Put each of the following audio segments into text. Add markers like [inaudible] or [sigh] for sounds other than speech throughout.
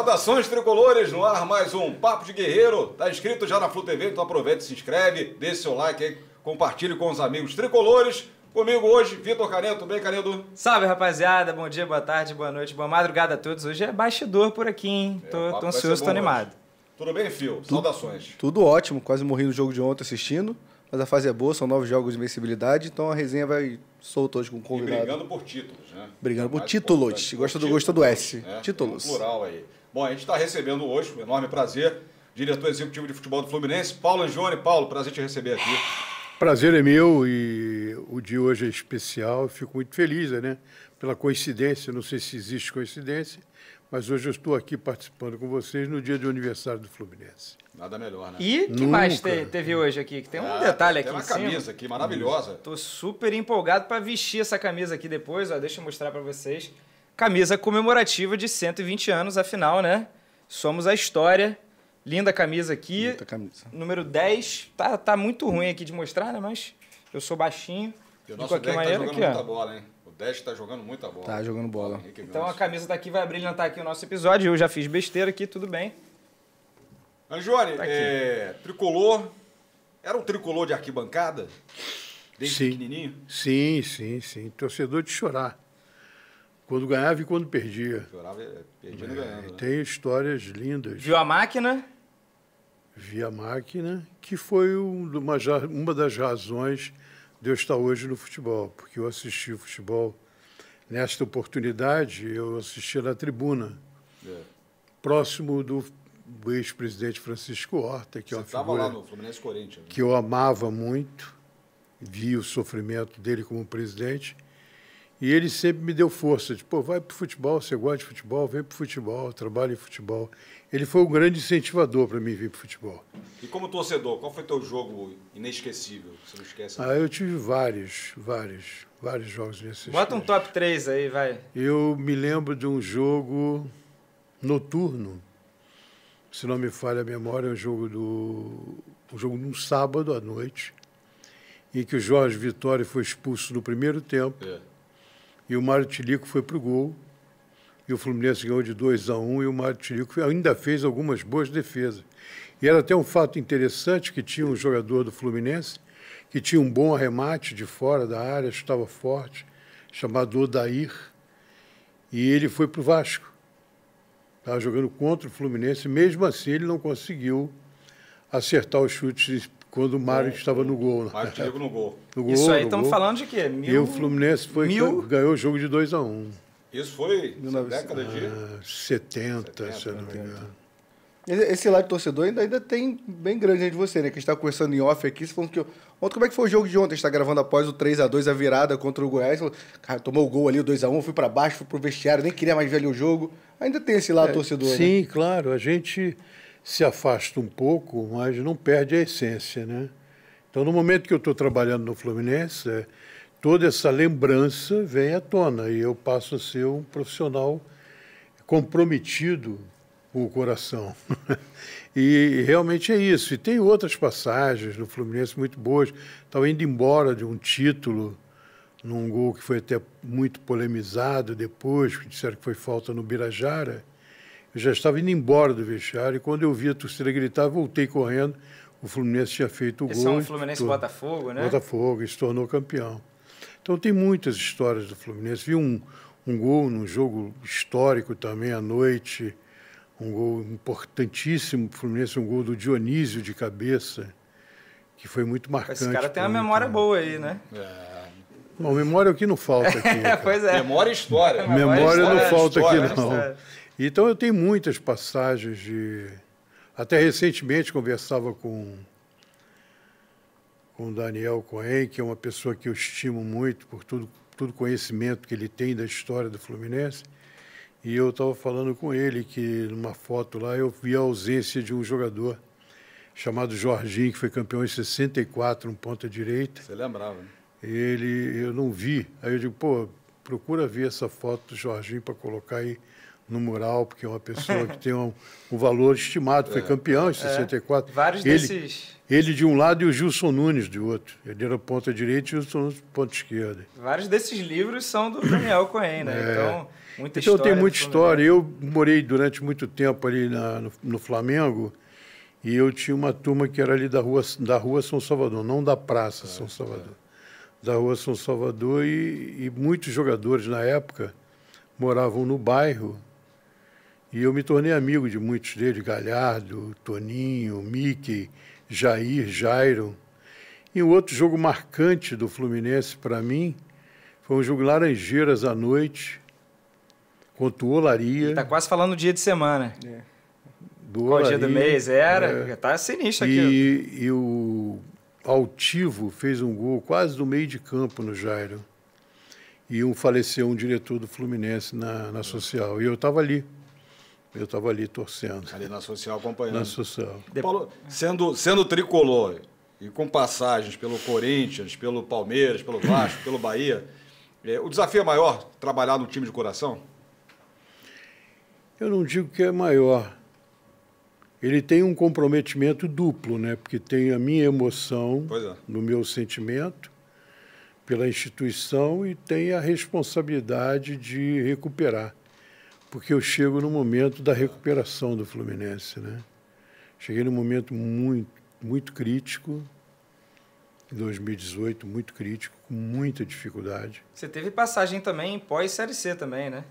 Saudações tricolores, no ar mais um Papo de Guerreiro. Tá inscrito já na Flu TV, então aproveita, se inscreve, dê seu like aí, compartilhe com os amigos tricolores. Comigo hoje, Vitor Canedo, bem, Canedo? Salve, rapaziada. Bom dia, boa tarde, boa noite, boa madrugada a todos. Hoje é bastidor por aqui, hein? É, tô, ansioso, tô animado. Hoje. Tudo bem, Fio? Saudações. Tudo ótimo. Quase morri no jogo de ontem assistindo. Mas a fase é boa, são novos jogos de invencibilidade, então a resenha vai solta hoje com o convidado. E brigando por títulos, né? Brigando por títulos. Gosta do, gosta do S. É, títulos. plural aí. Bom, a gente está recebendo hoje, um enorme prazer, diretor executivo de futebol do Fluminense, Paulo Anjone. Paulo, prazer te receber aqui. Prazer é meu e o de hoje é especial. Fico muito feliz, né? Pela coincidência, não sei se existe coincidência, mas hoje eu estou aqui participando com vocês no dia de aniversário do Fluminense. Nada melhor, né? E que Nunca. mais te, teve hoje aqui? Que tem um ah, detalhe aqui tem uma camisa cima. aqui maravilhosa. Estou super empolgado para vestir essa camisa aqui depois. Ó, deixa eu mostrar para vocês camisa comemorativa de 120 anos, afinal, né? Somos a história. Linda camisa aqui. Linda camisa. Número 10. Tá, tá muito ruim aqui de mostrar, né? Mas eu sou baixinho. E o nosso de 10 tá jogando aqui, muita bola, hein? O 10 tá jogando muita bola. Tá jogando bola. Então a camisa daqui vai brilhantar tá aqui o nosso episódio. Eu já fiz besteira aqui, tudo bem. Anjone, tá é, tricolor. Era um tricolor de arquibancada? Desde sim. pequenininho? Sim, sim, sim. Torcedor de chorar. Quando ganhava e quando perdia. Chorava, perdia é, ganhando. E né? Tem histórias lindas. Viu a máquina? Vi a máquina, que foi uma, uma das razões de eu estar hoje no futebol, porque eu assisti o futebol. Nesta oportunidade, eu assisti na tribuna, é. próximo do ex-presidente Francisco Horta, que é uma figura lá no Fluminense Corinthians, né? que eu amava muito, vi o sofrimento dele como presidente e ele sempre me deu força, tipo vai para o futebol, você gosta de futebol, vem para o futebol, trabalha em futebol. Ele foi um grande incentivador para mim vir para o futebol. E como torcedor, qual foi o teu jogo inesquecível? Você não esquece? Ah, eu tive vários, vários, vários jogos inesquecíveis. Bota um top 3 aí, vai. Eu me lembro de um jogo noturno, se não me falha a memória, é um jogo do um jogo num sábado à noite, em que o Jorge Vitória foi expulso no primeiro tempo. É e o Mário Tilico foi para o gol. E o Fluminense ganhou de 2 a 1 um, e o Mário Tilico ainda fez algumas boas defesas. E era até um fato interessante que tinha um jogador do Fluminense que tinha um bom arremate de fora da área, estava forte, chamado Odair, e ele foi para o Vasco. Estava jogando contra o Fluminense, mesmo assim ele não conseguiu acertar os chutes quando o Mário estava no gol. Né? Mário Diego no gol. [laughs] No gol Isso aí estamos falando de quê? Mil... E o Fluminense foi mil... ganhou o jogo de 2 x 1 um. Isso foi na década de... Ah, 70, 70, se eu não me engano. Esse lado torcedor ainda, ainda tem bem grande de você, né? Que a gente tá conversando em off aqui, você falando que. Ontem, como é que foi o jogo de ontem? A gente tá gravando após o 3x2, a, a virada contra o Goiás. Falou, cara, tomou o gol ali, o 2x1, fui para baixo, fui pro vestiário, nem queria mais ver ali o jogo. Ainda tem esse lado é, torcedor, né? Sim, né? claro. A gente se afasta um pouco, mas não perde a essência, né? Então, no momento que eu estou trabalhando no Fluminense, é, toda essa lembrança vem à tona e eu passo a ser um profissional comprometido com o coração. [laughs] e realmente é isso. E tem outras passagens no Fluminense muito boas. Estava indo embora de um título num gol que foi até muito polemizado depois, que disseram que foi falta no Birajara. Eu já estava indo embora do vestiário e quando eu vi a torcida gritar, voltei correndo. O Fluminense tinha feito o Esse gol. esse é um Fluminense tornou, Botafogo, né? Botafogo, e se tornou campeão. Então tem muitas histórias do Fluminense. Vi um, um gol num jogo histórico também à noite, um gol importantíssimo para o Fluminense, um gol do Dionísio de cabeça, que foi muito marcante. Esse cara tem uma memória cara. boa aí, né? É. Bom, memória aqui é não falta aqui. [laughs] pois é. Memória e história. Memória, memória não falta história, aqui, não. Então eu tenho muitas passagens de. Até recentemente conversava com com Daniel Cohen, que é uma pessoa que eu estimo muito por tudo todo conhecimento que ele tem da história do Fluminense. E eu estava falando com ele que numa foto lá eu vi a ausência de um jogador chamado Jorginho, que foi campeão em 64, um ponta direita. Você lembrava, né? Ele, eu não vi. Aí eu digo, pô, procura ver essa foto do Jorginho para colocar aí no mural, porque é uma pessoa que tem um, um valor estimado, foi é. campeão em 64. É. Vários ele, desses. Ele de um lado e o Gilson Nunes de outro. Ele era ponta direita e o Gilson Nunes ponta esquerda. Vários desses livros são do Daniel Cohen, né? É. Então, muita então história. tem muita história. Eu morei durante muito tempo ali na, no, no Flamengo. E eu tinha uma turma que era ali da rua, da rua São Salvador, não da Praça ah, São tá. Salvador. Da rua São Salvador, e, e muitos jogadores na época moravam no bairro e eu me tornei amigo de muitos deles, Galhardo, Toninho, Mickey, Jair, Jairo. E um outro jogo marcante do Fluminense para mim foi um jogo Laranjeiras à noite, contra o Olaria. Está quase falando dia de semana. É. Do Qual Olaria, dia do mês era? É, tá sinistro aqui. E, e o Altivo fez um gol quase do meio de campo no Jairo. E um faleceu um diretor do Fluminense na, na é. social. E eu estava ali. Eu estava ali torcendo. Ali na social acompanhando. Na social. Paulo, sendo, sendo tricolor e com passagens pelo Corinthians, pelo Palmeiras, pelo Vasco, pelo Bahia, é, o desafio é maior trabalhar no time de coração? Eu não digo que é maior. Ele tem um comprometimento duplo, né? Porque tem a minha emoção é. no meu sentimento pela instituição e tem a responsabilidade de recuperar porque eu chego no momento da recuperação do Fluminense, né? Cheguei num momento muito, muito crítico, em 2018, muito crítico, com muita dificuldade. Você teve passagem também pós-Série C também, né?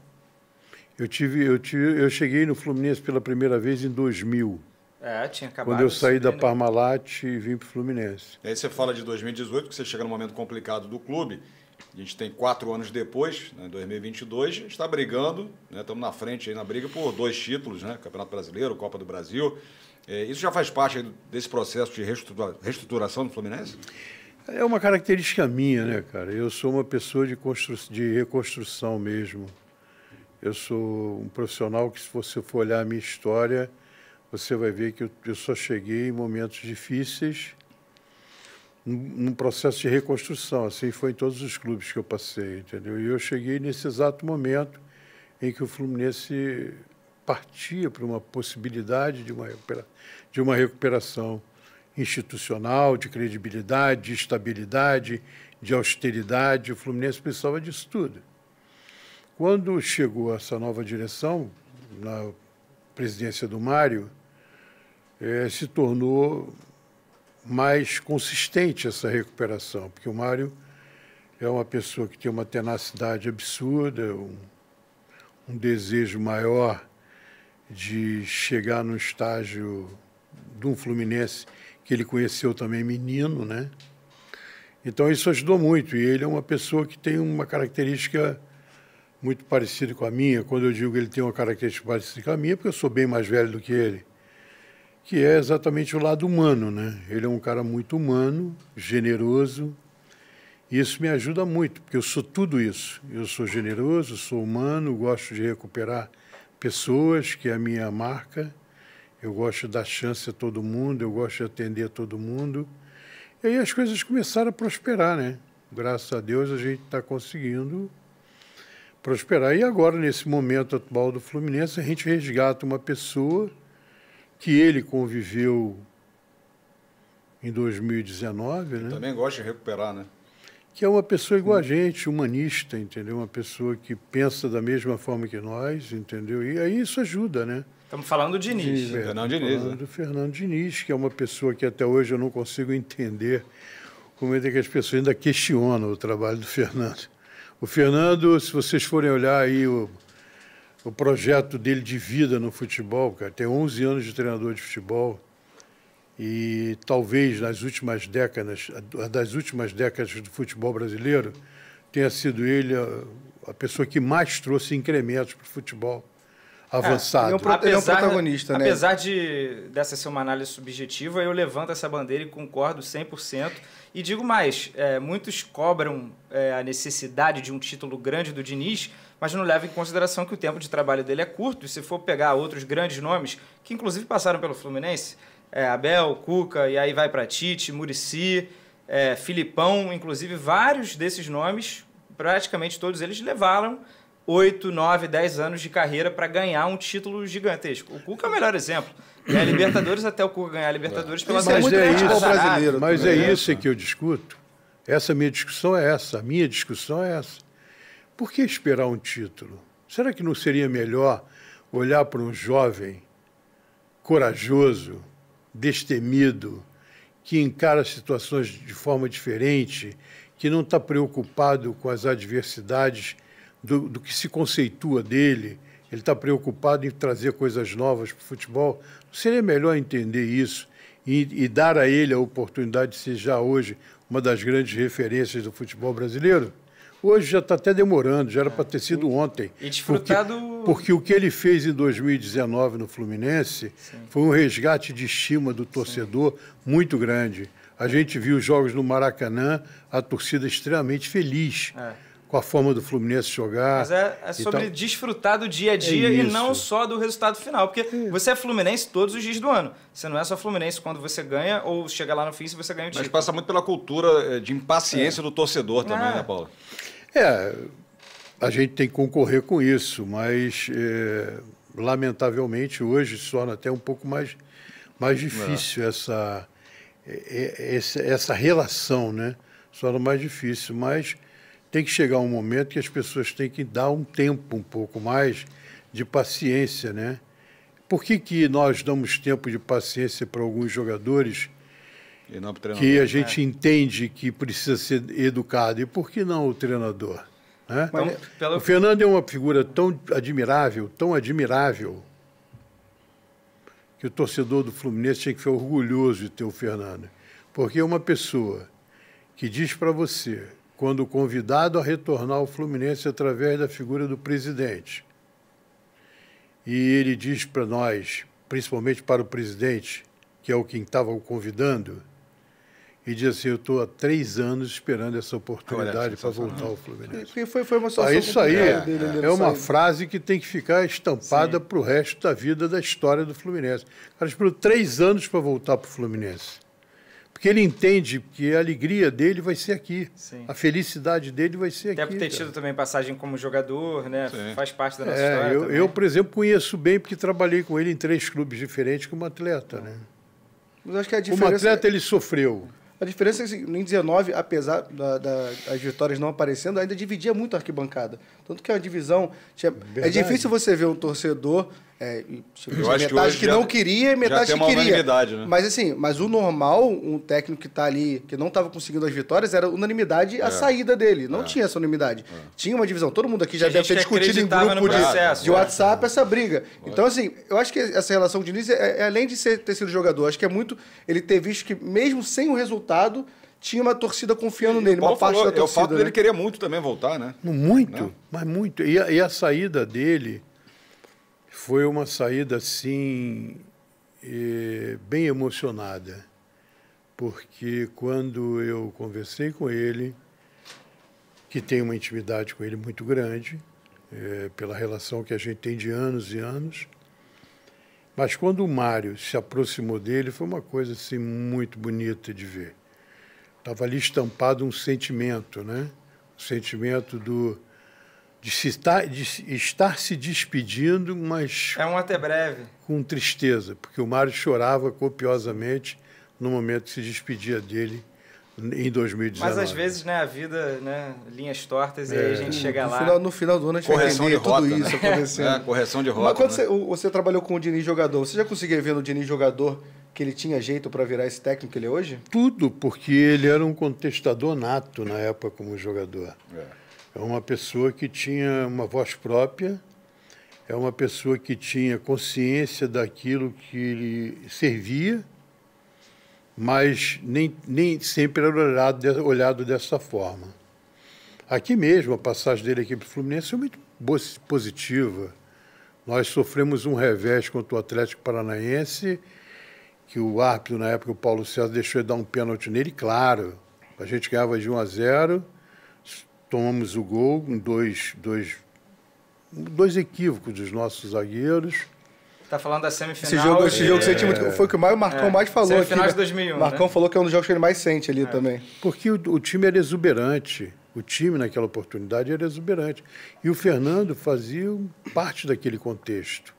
Eu tive, eu tive, eu cheguei no Fluminense pela primeira vez em 2000. É, tinha acabado. Quando eu saí da né? Parmalat e vim para o Fluminense. E aí você fala de 2018, que você chega num momento complicado do clube. A gente tem quatro anos depois, né, em né, 2022, está brigando, né, estamos na frente aí na briga por dois títulos, né, Campeonato Brasileiro, Copa do Brasil. É, isso já faz parte desse processo de reestrutura, reestruturação do Fluminense? É uma característica minha, né, cara? Eu sou uma pessoa de, constru... de reconstrução mesmo. Eu sou um profissional que, se você for olhar a minha história, você vai ver que eu só cheguei em momentos difíceis num processo de reconstrução. Assim foi em todos os clubes que eu passei, entendeu? E eu cheguei nesse exato momento em que o Fluminense partia para uma possibilidade de uma, de uma recuperação institucional, de credibilidade, de estabilidade, de austeridade. O Fluminense precisava disso tudo. Quando chegou essa nova direção, na presidência do Mário, eh, se tornou mais consistente essa recuperação, porque o Mário é uma pessoa que tem uma tenacidade absurda, um, um desejo maior de chegar no estágio de um Fluminense que ele conheceu também menino, né? Então isso ajudou muito e ele é uma pessoa que tem uma característica muito parecida com a minha. Quando eu digo que ele tem uma característica parecida com a minha, é porque eu sou bem mais velho do que ele que é exatamente o lado humano, né? Ele é um cara muito humano, generoso, e isso me ajuda muito, porque eu sou tudo isso. Eu sou generoso, sou humano, gosto de recuperar pessoas, que é a minha marca. Eu gosto de dar chance a todo mundo, eu gosto de atender a todo mundo. E aí as coisas começaram a prosperar, né? Graças a Deus a gente está conseguindo prosperar. E agora, nesse momento atual do Fluminense, a gente resgata uma pessoa que ele conviveu em 2019, né? Também gosta de recuperar, né? Que é uma pessoa igual a gente, humanista, entendeu? Uma pessoa que pensa da mesma forma que nós, entendeu? E aí isso ajuda, né? Estamos falando do Diniz. De, Fernando Diniz. Falando né? do Fernando Diniz, que é uma pessoa que até hoje eu não consigo entender como é que as pessoas ainda questionam o trabalho do Fernando. O Fernando, se vocês forem olhar aí o, o projeto dele de vida no futebol, cara, tem 11 anos de treinador de futebol e talvez nas últimas décadas, das últimas décadas do futebol brasileiro, tenha sido ele a, a pessoa que mais trouxe incrementos para o futebol avançado. É, é, um é um protagonista, né? Apesar de, dessa ser uma análise subjetiva, eu levanto essa bandeira e concordo 100%. E digo mais, é, muitos cobram é, a necessidade de um título grande do Diniz, mas não leva em consideração que o tempo de trabalho dele é curto. E se for pegar outros grandes nomes, que inclusive passaram pelo Fluminense, é, Abel, Cuca, e aí vai para Tite, Murici, é, Filipão, inclusive vários desses nomes, praticamente todos eles levaram 8, 9, 10 anos de carreira para ganhar um título gigantesco. O Cuca é o melhor exemplo. E a Libertadores até o Cuca ganhar Libertadores pela Mas, mas é isso, brasileiro. Mas é né? isso que eu discuto. Essa minha discussão é essa. A minha discussão é essa. Por que esperar um título? Será que não seria melhor olhar para um jovem corajoso, destemido, que encara situações de forma diferente, que não está preocupado com as adversidades do, do que se conceitua dele? ele está preocupado em trazer coisas novas para o futebol. Seria melhor entender isso e, e, dar a ele a oportunidade de ser já hoje uma das grandes referências do futebol brasileiro? Hoje já está até demorando, já era é. para ter sido ontem. E desfrutado... porque, porque o que ele fez em 2019 no Fluminense Sim. foi um resgate de estima do torcedor Sim. muito grande. A gente viu os jogos no Maracanã, a torcida extremamente feliz. É com a forma do Fluminense jogar. Mas é, é sobre tal. desfrutar do dia a é dia é e não só do resultado final. Porque é. você é Fluminense todos os dias do ano. Você não é só Fluminense quando você ganha ou chega lá no fim se você ganha o título. Mas passa muito pela cultura eh, de impaciência é. do torcedor também, é. né, Paulo? É, a gente tem que concorrer com isso, mas é, lamentavelmente hoje se torna até um pouco mais, mais é. difícil essa, é, é, essa, essa relação, né? Se torna mais difícil, mas tem que chegar um momento que as pessoas têm que dar um tempo um pouco mais de paciência, né? Por que, que nós damos tempo de paciência para alguns jogadores que a gente é. entende que precisa ser educado. E por que não o treinador? Né? Então, o Fernando é uma figura tão admirável, tão admirável, que o torcedor do Fluminense tinha que ser orgulhoso de ter o Fernando. Porque é uma pessoa que diz para você, quando convidado a retornar ao Fluminense através da figura do presidente, e ele diz para nós, principalmente para o presidente, que é o quem estava o convidando, e diz assim, eu estou há três anos esperando essa oportunidade para voltar ao Fluminense. foi, foi uma situação ah, isso aí é, dele, é, é uma frase que tem que ficar estampada para o resto da vida da história do Fluminense. O cara esperou três anos para voltar para o Fluminense. Porque ele entende que a alegria dele vai ser aqui. Sim. A felicidade dele vai ser Até aqui. Deve ter tido cara. também passagem como jogador, né? Sim. Faz parte da é, nossa é, história. Eu, eu, por exemplo, conheço bem porque trabalhei com ele em três clubes diferentes como atleta, né? Mas acho que a diferença... Como atleta é- ele sofreu. A diferença é que em assim, 19, apesar da, da, das vitórias não aparecendo, ainda dividia muito a arquibancada. Tanto que a divisão. Tinha... é difícil você ver um torcedor é, tipo, eu acho metade que, que não queria e metade que queria. Né? Mas assim, mas o normal, um técnico que está ali, que não estava conseguindo as vitórias, era unanimidade é. a saída dele. Não é. tinha essa unanimidade. É. Tinha uma divisão. Todo mundo aqui já deve ter discutido em grupo processo, de, né? WhatsApp essa briga. Então, assim, eu acho que essa relação de Diniz, é, é, além de ser, ter sido jogador, acho que é muito ele ter visto que, mesmo sem o resultado, tinha uma torcida confiando e nele, uma parte falou, da torcida. É o fato né? dele querer muito também voltar, né? Muito, né? mas muito. E a, e a saída dele foi uma saída assim eh, bem emocionada, porque quando eu conversei com ele, que tem uma intimidade com ele muito grande, é, pela relação que a gente tem de anos e anos. Mas quando o Mário se aproximou dele, foi uma coisa assim muito bonita de ver. Estava ali estampado um sentimento, né? sentimento do de, se estar, tá, de estar se despedindo, mas. É um até breve. Com tristeza, porque o Mário chorava copiosamente no momento que se despedia dele em 2019. Mas às vezes, né, a vida, né, linhas tortas, é. e aí a é. gente chega no lá. Final, no final do ano a gente correção vai de rota, tudo né? isso acontecendo. É, correção de rota. Mas quando né? você, você, trabalhou com o Dini jogador, você já conseguia ver no Dini jogador que ele tinha jeito para virar esse técnico que ele é hoje? Tudo, porque ele era um contestador nato na época como jogador. É. É uma pessoa que tinha uma voz própria, é uma pessoa que tinha consciência daquilo que lhe servia, mas nem, nem sempre era olhado, olhado dessa forma. Aqui mesmo, a passagem dele aqui para o Fluminense foi muito positiva. Nós sofremos um revés contra o Atlético Paranaense, que o árbitro, na época, o Paulo César, deixou ele dar um pênalti nele, claro. A gente ganhava de 1 a 0 tomamos o gol, dois, dois, dois equívocos dos nossos zagueiros. está falando da semifinal. Esse jogo, esse jogo é. muito, foi o que o Marcão é. mais falou. Semifinal aqui, né? de 2001. Né? Marcão falou que é um dos jogos que ele mais sente ali é. também. Porque o, o, time era exuberante. O time, naquela oportunidade, era exuberante. E o Fernando fazia parte daquele contexto.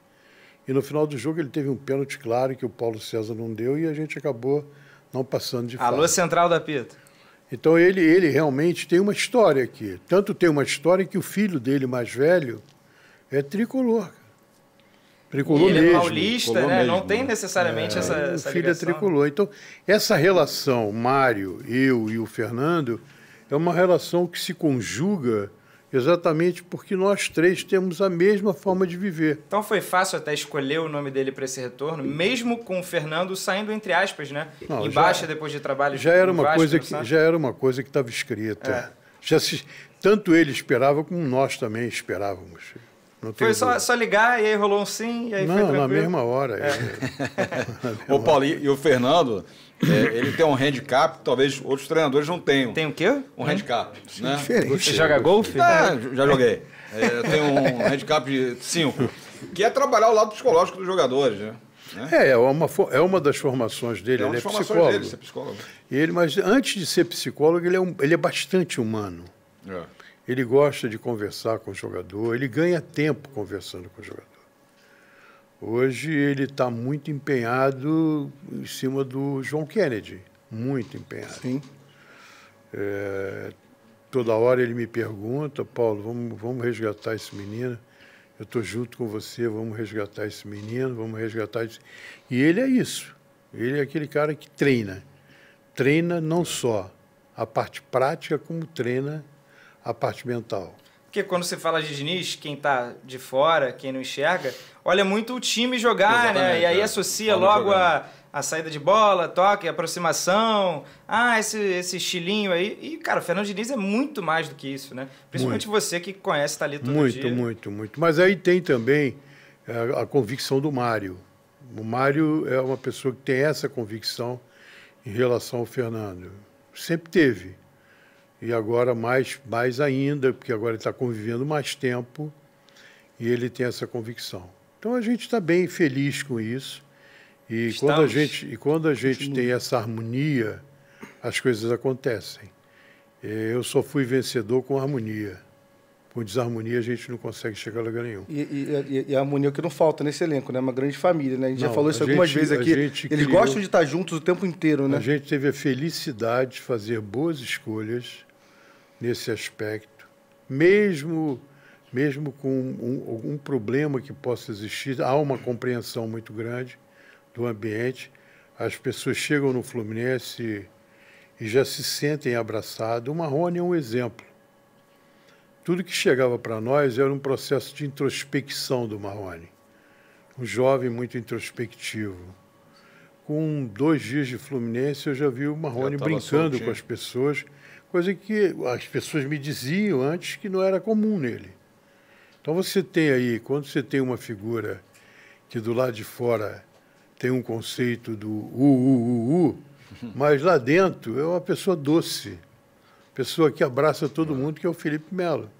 E no final do jogo, ele teve um pênalti claro que o Paulo César não deu e a gente acabou não passando de fase. Alô, Central da Pita. Então ele, ele realmente tem uma história aqui. Tanto tem uma história que o filho dele mais velho é tricolor. Tricolor e ele é mesmo, é paulista, né? Mesmo, não tem necessariamente é, essa, essa. O filho é tricolor. Então, essa relação, Mário, eu e o Fernando, é uma relação que se conjuga Exatamente porque nós três temos a mesma forma de viver. Então foi fácil até escolher o nome dele para esse retorno, mesmo com o Fernando saindo entre aspas, né? Não, em já, baixa depois de trabalho. Já era uma Vasco, coisa que já era uma coisa que estava escrita. É. Já se, tanto ele esperava como nós também esperávamos. foi só, só, ligar e aí rolou um sim e aí Não, foi tranquilo. É. [laughs] na mesma hora. É. Ô Paulo, e o Fernando é, ele tem um handicap que talvez outros treinadores não tenham. Tem o quê? Um hum? handicap. É? Né? Diferente. Você joga golfe? Ah, é, já joguei. É, eu tenho um handicap de 5, que é trabalhar o lado psicológico dos jogadores, né? É, é uma, é uma das formações dele, é uma ele, é das é psicólogo. Dele, ser psicólogo. E ele, mas antes de ser psicólogo, ele é, um, ele é bastante humano. É. Ele gosta de conversar com o jogador, ele ganha tempo conversando com o jogador. Hoje ele está muito empenhado em cima do John Kennedy, muito empenhado. Sim. É, toda hora ele me pergunta, Paulo, vamos, vamos resgatar esse menino. Eu estou junto com você, vamos resgatar esse menino, vamos resgatar esse... E ele é isso. Ele é aquele cara que treina. Treina não só a parte prática, como treina a parte mental. Porque quando se fala de Diniz, quem está de fora, quem não enxerga, olha é muito o time jogar, né? Exatamente, né? E aí é. associa Vamos logo a, a, saída de bola, toque, aproximação. Ah, esse, esse estilinho aí. E, cara, o Fernando Diniz é muito mais do que isso, né? Principalmente muito. você que conhece, está ali todo muito, dia. Muito, muito, muito. Mas aí tem também a, é, a convicção do Mário. O Mário é uma pessoa que tem essa convicção em relação ao Fernando. Sempre teve. E agora mais, mais ainda, porque agora ele está convivendo mais tempo e ele tem essa convicção. Então a gente está bem feliz com isso. E Estamos. quando a gente, e quando a gente tem essa harmonia, as coisas acontecem. É, eu só fui vencedor com harmonia. Com desarmonia a gente não consegue chegar a lugar nenhum. E, e, e a harmonia é que não falta nesse elenco, né? É uma grande família, né? A gente não, já falou isso algumas gente, vezes aqui. Eles criou, gostam de estar juntos o tempo inteiro, né? A gente teve a felicidade de fazer boas escolhas nesse aspecto, mesmo mesmo com algum um problema que possa existir, há uma compreensão muito grande do ambiente. As pessoas chegam no Fluminense e já se sentem abraçadas. O Marrone é um exemplo. Tudo que chegava para nós era um processo de introspecção do Marrone. Um jovem muito introspectivo. Com dois dias de Fluminense, eu já vi o Marrone brincando soltinho. com as pessoas, coisa que as pessoas me diziam antes que não era comum nele. Então você tem aí, quando você tem uma figura que do lado de fora tem um conceito do u, u, u, u uhum. mas lá dentro é uma pessoa doce, pessoa que abraça todo mundo, que é o Felipe Melo.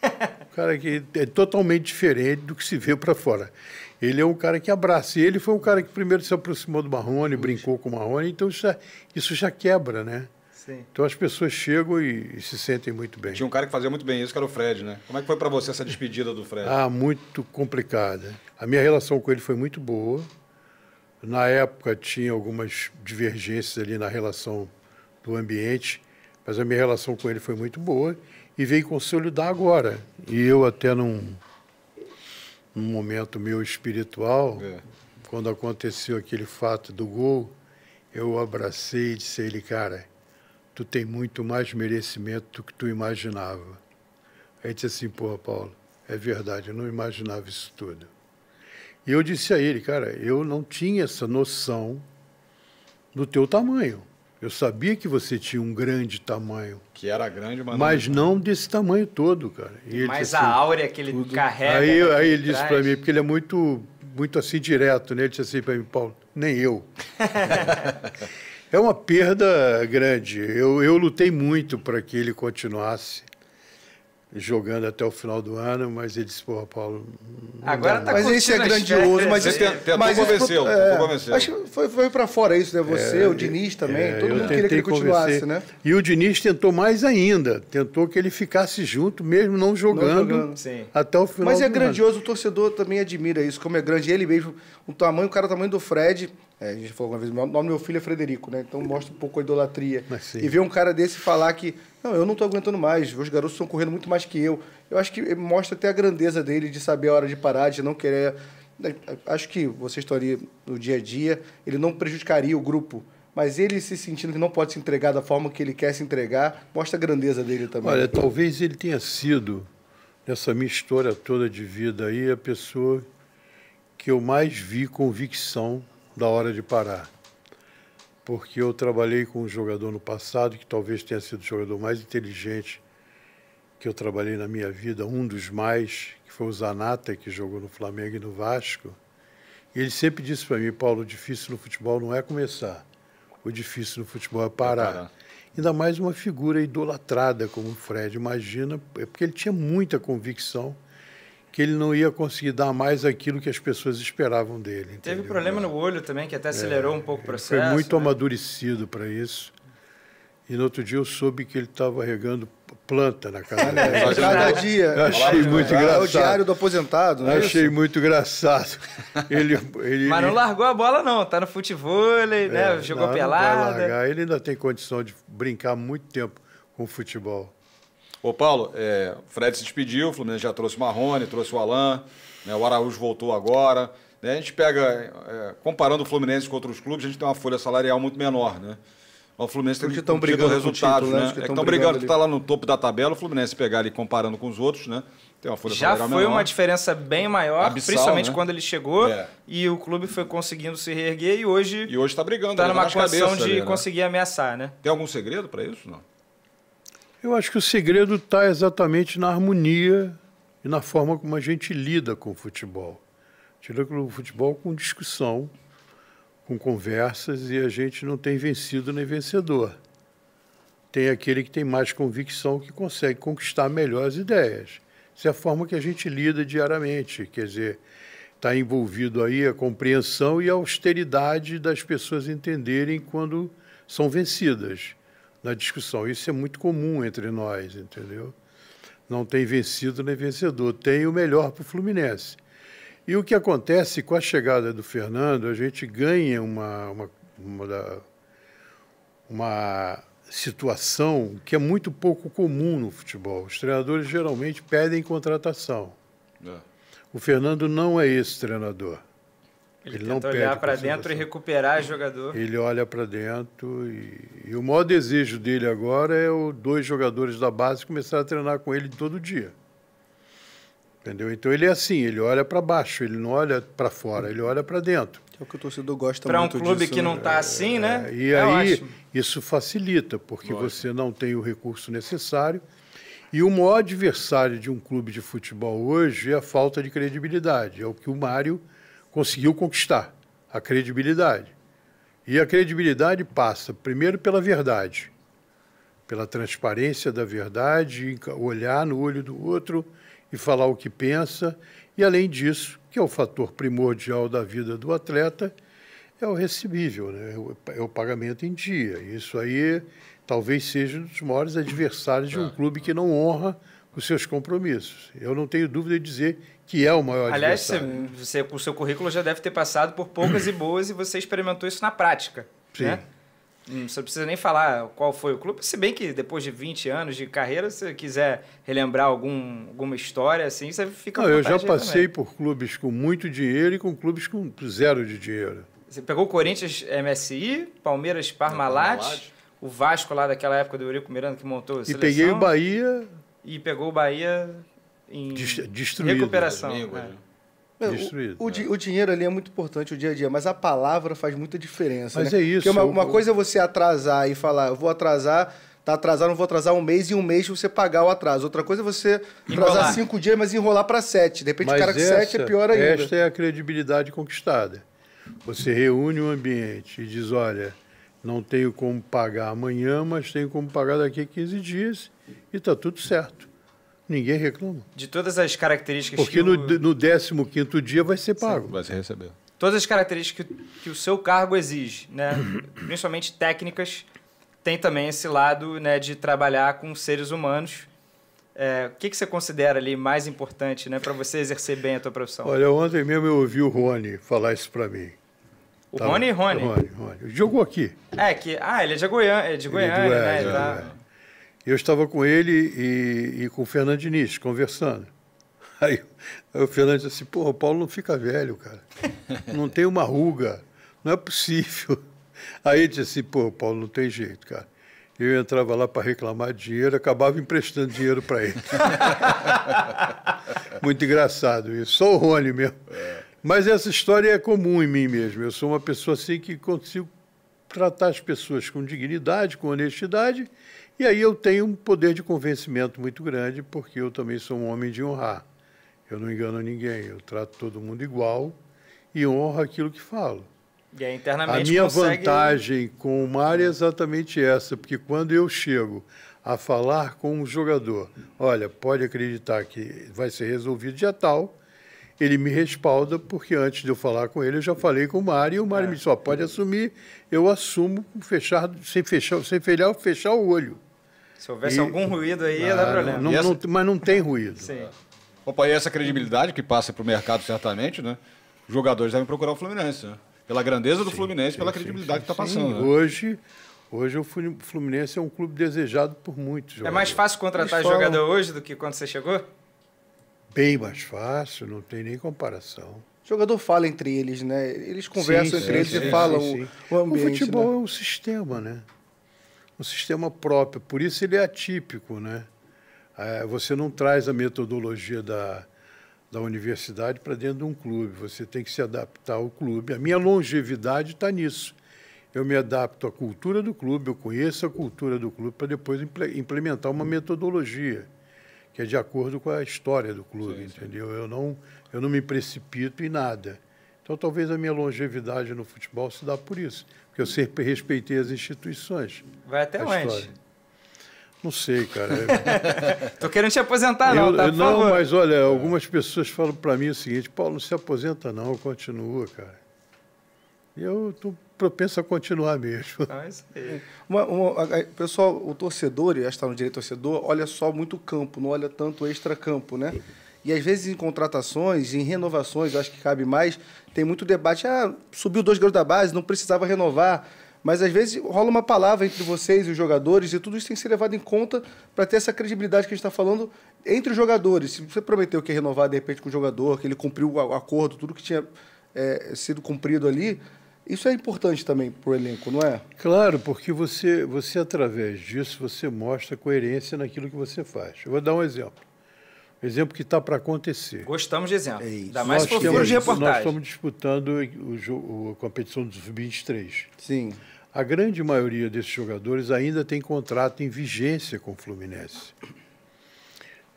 Um [laughs] cara que é totalmente diferente do que se vê para fora. Ele é um cara que abraça. E ele foi um cara que primeiro se aproximou do Marrone, brincou com o Marrone, então isso já, isso já quebra, né? Sim. Então as pessoas chegam e, e, se sentem muito bem. Tinha um cara que fazia muito bem isso, que era o Fred, né? Como é que foi para você essa despedida do Fred? Ah, muito complicada. A minha relação com ele foi muito boa. Na época tinha algumas divergências ali na relação do ambiente, mas a minha relação com ele foi muito boa e veio consolidar agora. E eu até num, num momento meu espiritual, é. quando aconteceu aquele fato do gol, eu abracei e disse a ele, cara, tu tem muito mais merecimento do que tu imaginava. Aí disse assim, porra, Paulo, é verdade, eu não imaginava isso tudo. E eu disse a ele, cara, eu não tinha essa noção do teu tamanho. Eu sabia que você tinha um grande tamanho. Que era grande, mas, mas não, não desse tamanho todo, cara. mas a assim, áurea que ele tudo... carrega. Aí, né, aí ele traz. disse para mim, porque ele é muito, muito assim direto, né? Ele disse assim para mim, Paulo, nem eu. [laughs] É uma perda grande. Eu, eu lutei muito para que ele continuasse jogando até o final do ano, mas ele disse, porra, Paulo... Agora tá Mas isso é grandioso, mas... Você tentou mas convenceu, é, convenceu. Acho que foi, foi para fora isso, né? Você, é, o Diniz é, também, é, todo mundo queria que ele continuasse, né? E o Diniz tentou mais ainda, tentou que ele ficasse junto, mesmo não jogando, não jogando. até o final Mas é grandioso, ano. o torcedor também admira isso, como é grande ele mesmo, o tamanho, o cara o tamanho do Fred... É, a gente falou uma vez, o nome do meu filho é Frederico, né? Então mostra um pouco a idolatria. E ver um cara desse falar que, não, eu não estou aguentando mais, os garotos estão correndo muito mais que eu. Eu acho que mostra até a grandeza dele de saber a hora de parar, de não querer. Né, acho que você estaria no dia a dia, ele não prejudicaria o grupo. Mas ele se sentindo que não pode se entregar da forma que ele quer se entregar, mostra a grandeza dele também. Olha, talvez ele tenha sido, nessa minha história toda de vida aí, a pessoa que eu mais vi convicção da hora de parar. Porque eu trabalhei com um jogador no passado que talvez tenha sido o jogador mais inteligente que eu trabalhei na minha vida, um dos mais, que foi o Zanata, que jogou no Flamengo e no Vasco. E ele sempre disse para mim, Paulo, o difícil no futebol não é começar, o difícil no futebol é parar. É parar. Ainda mais uma figura idolatrada como o Fred, imagina, é porque ele tinha muita convicção que ele não ia conseguir dar mais aquilo que as pessoas esperavam dele. Entendeu? Teve problema no olho também, que até acelerou é, um pouco o é, processo. Foi muito né? amadurecido para isso. E no outro dia eu soube que ele estava regando planta na casa é, dela. Cada dia. Eu achei muito é, engraçado. É o diário do aposentado, né? Achei isso? muito engraçado. Ele, ele, Mas não largou a bola, não. Tá no futebol, né? é, né? Jogou não, pelada. Não ele ainda tem condição de brincar muito tempo com o futebol. Ô, Paulo, é, o Fred se despediu, o Fluminense já trouxe o Marrone, trouxe o Alain, né, o Araújo voltou agora. Né, a gente pega, é, comparando o Fluminense com outros clubes, a gente tem uma folha salarial muito menor, né? o Fluminense tem que estão brigando resultados, título, né? né. é Que estão brigando, está lá no topo da tabela, o Fluminense pegar ali comparando com os outros, né? Tem uma folha Já foi menor. uma diferença bem maior, Abissal, principalmente né? quando ele chegou é. e o clube foi conseguindo se reerguer e hoje e hoje está brigando, está numa condição cabeça, de ali, né? conseguir ameaçar, né? Tem algum segredo para isso, não? Eu acho que o segredo está exatamente na harmonia e na forma como a gente lida com o futebol. A gente lida com o futebol com discussão, com conversas, e a gente não tem vencido nem vencedor. Tem aquele que tem mais convicção que consegue conquistar melhores ideias. Essa é a forma que a gente lida diariamente. Quer dizer, está envolvido aí a compreensão e a austeridade das pessoas entenderem quando são vencidas na discussão. Isso é muito comum entre nós, entendeu? Não tem vencido nem vencedor, tem o melhor para o Fluminense. E o que acontece com a chegada do Fernando, a gente ganha uma, uma, uma, uma situação que é muito pouco comum no futebol. Os treinadores geralmente pedem contratação. É. O Fernando não é esse treinador. Ele, ele não olhar para dentro e recuperar o jogador. Ele olha para dentro e, e, o maior desejo dele agora é os dois jogadores da base começar a treinar com ele todo dia. Entendeu? Então ele é assim, ele olha para baixo, ele não olha para fora, ele olha para dentro. É o que o torcedor gosta pra muito Para um clube disso, que não está né? assim, é, né? É, e é aí ótimo. isso facilita, porque Lógico. você não tem o recurso necessário. E o maior adversário de um clube de futebol hoje é a falta de credibilidade. É o que o Mário conseguiu conquistar a credibilidade. E a credibilidade passa, primeiro, pela verdade, pela transparência da verdade, olhar no olho do outro e falar o que pensa. E, além disso, que é o fator primordial da vida do atleta, é o recebível, né? é o é pagamento em dia. Isso aí talvez seja um dos maiores adversários de um é. clube que não honra os seus compromissos. Eu não tenho dúvida de dizer que é o maior Aliás, adversário. Aliás, você, o seu currículo já deve ter passado por poucas e boas e você experimentou isso na prática. Sim. Né? Hum, você não precisa nem falar qual foi o clube, se bem que depois de 20 anos de carreira, se você quiser relembrar algum, alguma história, assim, você fica Não, eu já passei por clubes com muito dinheiro e com clubes com zero de dinheiro. Você pegou o Corinthians MSI, Palmeiras Parmalat, o Vasco lá daquela época do Eurico Miranda que montou a seleção. E peguei o Bahia, e pegou o Bahia em Destruído, recuperação. Né? Destruído, o, né? o, dinheiro ali é muito importante o dia a dia, mas a palavra faz muita diferença. Mas né? é isso. Porque uma, uma, coisa é você atrasar e falar, eu vou atrasar, tá atrasado, não vou atrasar um mês e um mês você pagar o atraso. Outra coisa é você enrolar. atrasar cinco dias, mas enrolar para sete. De repente, mas o cara essa, sete é pior ainda. Esta é a credibilidade conquistada. Você reúne um ambiente e diz: olha, não tenho como pagar amanhã, mas tenho como pagar daqui a 15 dias e está tudo certo. Ninguém reclama. De todas as características Porque que no, o... no 15 dia vai ser pago. vai ser recebido. Todas as características que, que o seu cargo exige, né? [coughs] principalmente técnicas, tem também esse lado né, de trabalhar com seres humanos. É, o que, que você considera ali mais importante né, para você exercer bem a tua profissão? Olha, ontem mesmo eu ouvi o Rony falar isso para mim. O tá Rony, Rony Rony? Rony, Jogou aqui. É, que, ah, ele é de Goiânia, é de é Goiânia né, tá é né? É, tá. Eu estava com ele e, e com o Fernando Diniz, conversando. [laughs] Aí, aí, o Fernando disse assim, pô, o Paulo não fica velho, cara. Não tem uma ruga. Não é possível. [laughs] Aí ele disse assim, pô, Paulo, não tem jeito, cara. Eu entrava lá para reclamar de dinheiro, acabava emprestando dinheiro para ele. [laughs] Muito engraçado isso. Só o Rony mesmo. É. Mas essa história é comum em mim mesmo. Eu sou uma pessoa assim que consigo tratar as pessoas com dignidade, com honestidade e aí eu tenho um poder de convencimento muito grande, porque eu também sou um homem de honrar. Eu não engano ninguém, eu trato todo mundo igual e honro aquilo que falo. E aí, internamente a minha consegue... vantagem com o Mário é hum. exatamente essa, porque quando eu chego a falar com um jogador, olha, pode acreditar que vai ser resolvido dia tal, ele me respalda, porque antes de eu falar com ele, eu já falei com o Mário, e o Mário é. me disse, pode assumir, eu assumo fechar, sem, fechar, sem fechar, fechar o olho. Se houvesse e, algum ruído aí, ah, ia dar problema. Não, essa... não, mas não tem ruído. Sim. Opa, e essa credibilidade que passa para o mercado, certamente, né? Jogadores devem procurar o Fluminense, né? Pela grandeza do sim, Fluminense, sim, pela credibilidade sim, que está passando. Né? Hoje, Hoje o Fluminense é um clube desejado por muitos. Jogadores. É mais fácil contratar falam... jogador hoje do que quando você chegou? Bem mais fácil, não tem nem comparação. O jogador fala entre eles, né? Eles conversam sim, entre sim, eles sim, e falam o ambiente. O futebol né? é um sistema, né? um sistema próprio, por isso ele é atípico, né? É, você não traz a metodologia da, da universidade para dentro de um clube, você tem que se adaptar ao clube. A minha longevidade está nisso. Eu me adapto à cultura do clube, eu conheço a cultura do clube para depois implementar uma metodologia que é de acordo com a história do clube, sim, entendeu? Sim. Eu não eu não me precipito em nada. Então talvez a minha longevidade no futebol se dá por isso que eu sempre respeitei as instituições. Vai até onde? Não sei, cara. [laughs] Tô querendo te aposentar, não, eu, tá? não, favor. mas olha, algumas pessoas falam para mim o seguinte: Paulo, não se aposenta, não, continua, cara. E eu tô propenso a continuar mesmo. Ah, isso aí. [laughs] Uma, pessoal, o torcedor, e já está no direito torcedor, olha só muito campo, não olha tanto extra-campo, né? E às vezes em contratações, em renovações, eu acho que cabe mais, tem muito debate. Ah, subiu dois garotos da base, não precisava renovar. Mas às vezes rola uma palavra entre vocês e os jogadores, e tudo isso tem que ser levado em conta para ter essa credibilidade que a gente está falando entre os jogadores. Se você prometeu que ia renovar de repente com o jogador, que ele cumpriu o acordo, tudo que tinha é, sido cumprido ali, isso é importante também para o elenco, não é? Claro, porque você, você, através disso, você mostra coerência naquilo que você faz. Eu vou dar um exemplo exemplo que está para acontecer. Gostamos de exemplo. É Ainda mais nós temos, de Nós estamos disputando o, a competição dos 23. Sim. A grande maioria desses jogadores ainda tem contrato em vigência com o Fluminense.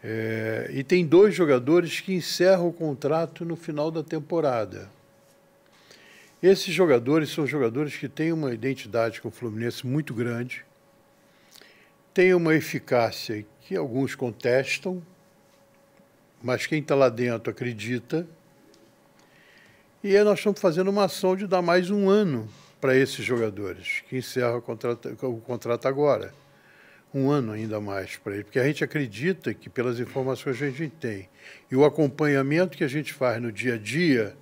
É, e tem dois jogadores que encerram o contrato no final da temporada. Esses jogadores são jogadores que têm uma identidade com o Fluminense muito grande, têm uma eficácia que alguns contestam, mas quem está lá dentro acredita. E aí nós estamos fazendo uma ação de dar mais um ano para esses jogadores, que encerra o contrato, o contrato agora. Um ano ainda mais para eles, porque a gente acredita que, pelas informações que a gente tem e o acompanhamento que a gente faz no dia a dia,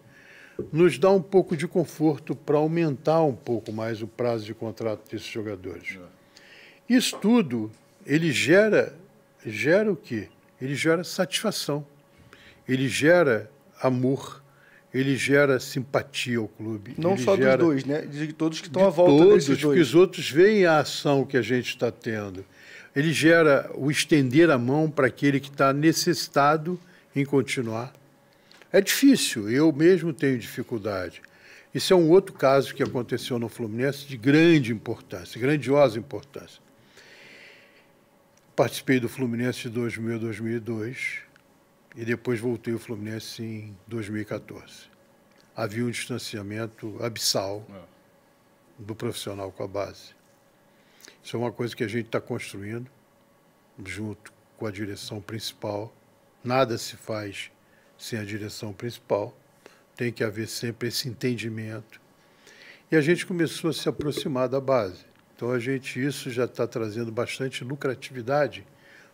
nos dá um pouco de conforto para aumentar um pouco mais o prazo de contrato desses jogadores. É. Isso tudo, ele gera, gera o quê? ele gera satisfação, ele gera amor, ele gera simpatia ao clube. Não só gera... dos dois, né? De todos que estão à volta todos, desses dois. que os outros veem a ação que a gente está tendo. Ele gera o estender a mão para aquele que está necessitado em continuar. É difícil, eu mesmo tenho dificuldade. Isso é um outro caso que aconteceu no Fluminense de grande importância, grandiosa importância. Participei do Fluminense de 2000 a 2002 e depois voltei ao Fluminense em 2014. Havia um distanciamento abissal é. do profissional com a base. Isso é uma coisa que a gente está construindo junto com a direção principal. Nada se faz sem a direção principal. Tem que haver sempre esse entendimento. E a gente começou a se aproximar da base. Então a gente isso já está trazendo bastante lucratividade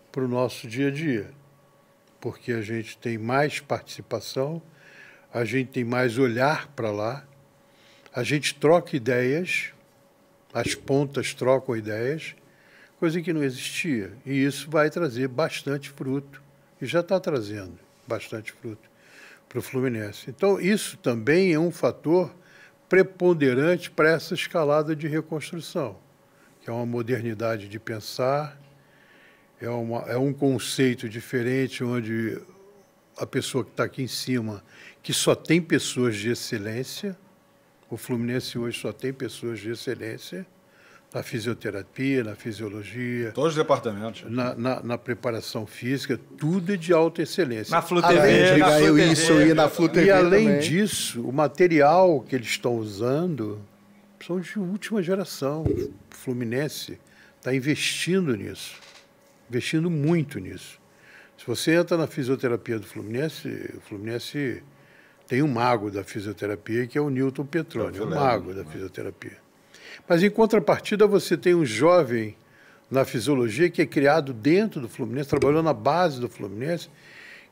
para o nosso dia a dia, porque a gente tem mais participação, a gente tem mais olhar para lá, a gente troca ideias, as pontas trocam ideias, coisa que não existia. E isso vai trazer bastante fruto, e já está trazendo bastante fruto para o Fluminense. Então, isso também é um fator preponderante para essa escalada de reconstrução que é uma modernidade de pensar, é, uma, é um conceito diferente onde a pessoa que está aqui em cima, que só tem pessoas de excelência, o Fluminense hoje só tem pessoas de excelência, na fisioterapia, na fisiologia. Todos os departamentos. Na, na, na preparação física, tudo é de alta excelência. Na Flu TV, na isso, TV, eu ia na Flu E além também. disso, o material que eles estão usando são de última geração. O Fluminense está investindo nisso, investindo muito nisso. Se você entra na fisioterapia do Fluminense, o Fluminense tem um mago da fisioterapia, que é o Newton Petrone, é o um mago né? da fisioterapia. Mas, em contrapartida, você tem um jovem na fisiologia que é criado dentro do Fluminense, trabalhando na base do Fluminense,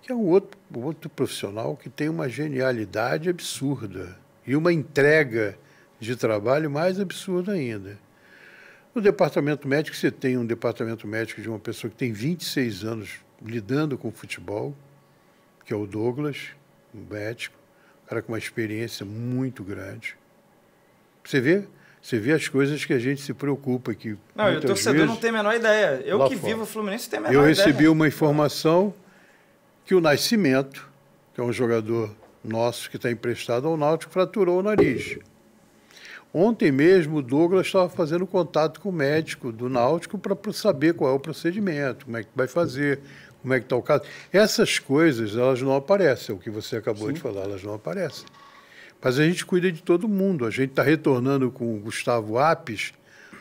que é um outro, outro profissional que tem uma genialidade absurda e uma entrega de trabalho mais absurdo ainda. No departamento médico, você tem um departamento médico de uma pessoa que tem 26 anos lidando com futebol, que é o Douglas, um médico, um cara com uma experiência muito grande. Você vê, você vê as coisas que a gente se preocupa aqui. Não, o torcedor não tem a menor ideia. Eu que fora. vivo o Fluminense tem a menor ideia. Eu recebi uma informação que o Nascimento, que é um jogador nosso que está emprestado ao Náutico, fraturou o nariz. Ontem mesmo o Douglas estava fazendo contato com o médico do Náutico para saber qual é o procedimento, como é que vai fazer, como é que está o caso. Essas coisas, elas não aparecem, é o que você acabou Sim. de falar, elas não aparecem. Mas a gente cuida de todo mundo. A gente está retornando com o Gustavo Apes,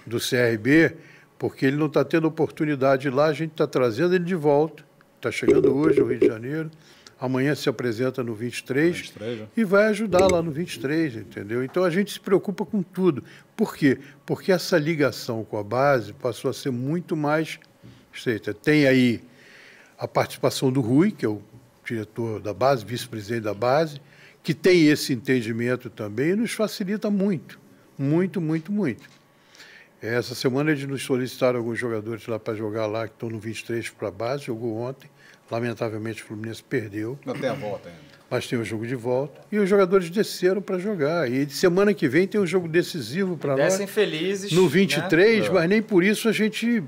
do CRB, porque ele não está tendo oportunidade lá, a gente está trazendo ele de volta. Está chegando hoje no Rio de Janeiro amanhã se apresenta no 23, 23 né? e vai ajudar lá no 23, entendeu? Então a gente se preocupa com tudo. Por quê? Porque essa ligação com a base passou a ser muito mais estreita. Tem aí a participação do Rui, que é o diretor da base, vice-presidente da base, que tem esse entendimento também e nos facilita muito, muito, muito, muito. Essa semana eles nos solicitaram alguns jogadores lá para jogar lá, que estão no 23 para a base, jogou ontem. Lamentavelmente, o Fluminense perdeu. tem a volta ainda. Mas tem o jogo de volta. E os jogadores desceram para jogar. E de semana que vem tem um jogo decisivo para nós. Descem felizes. No 23, né? É. mas nem por isso a gente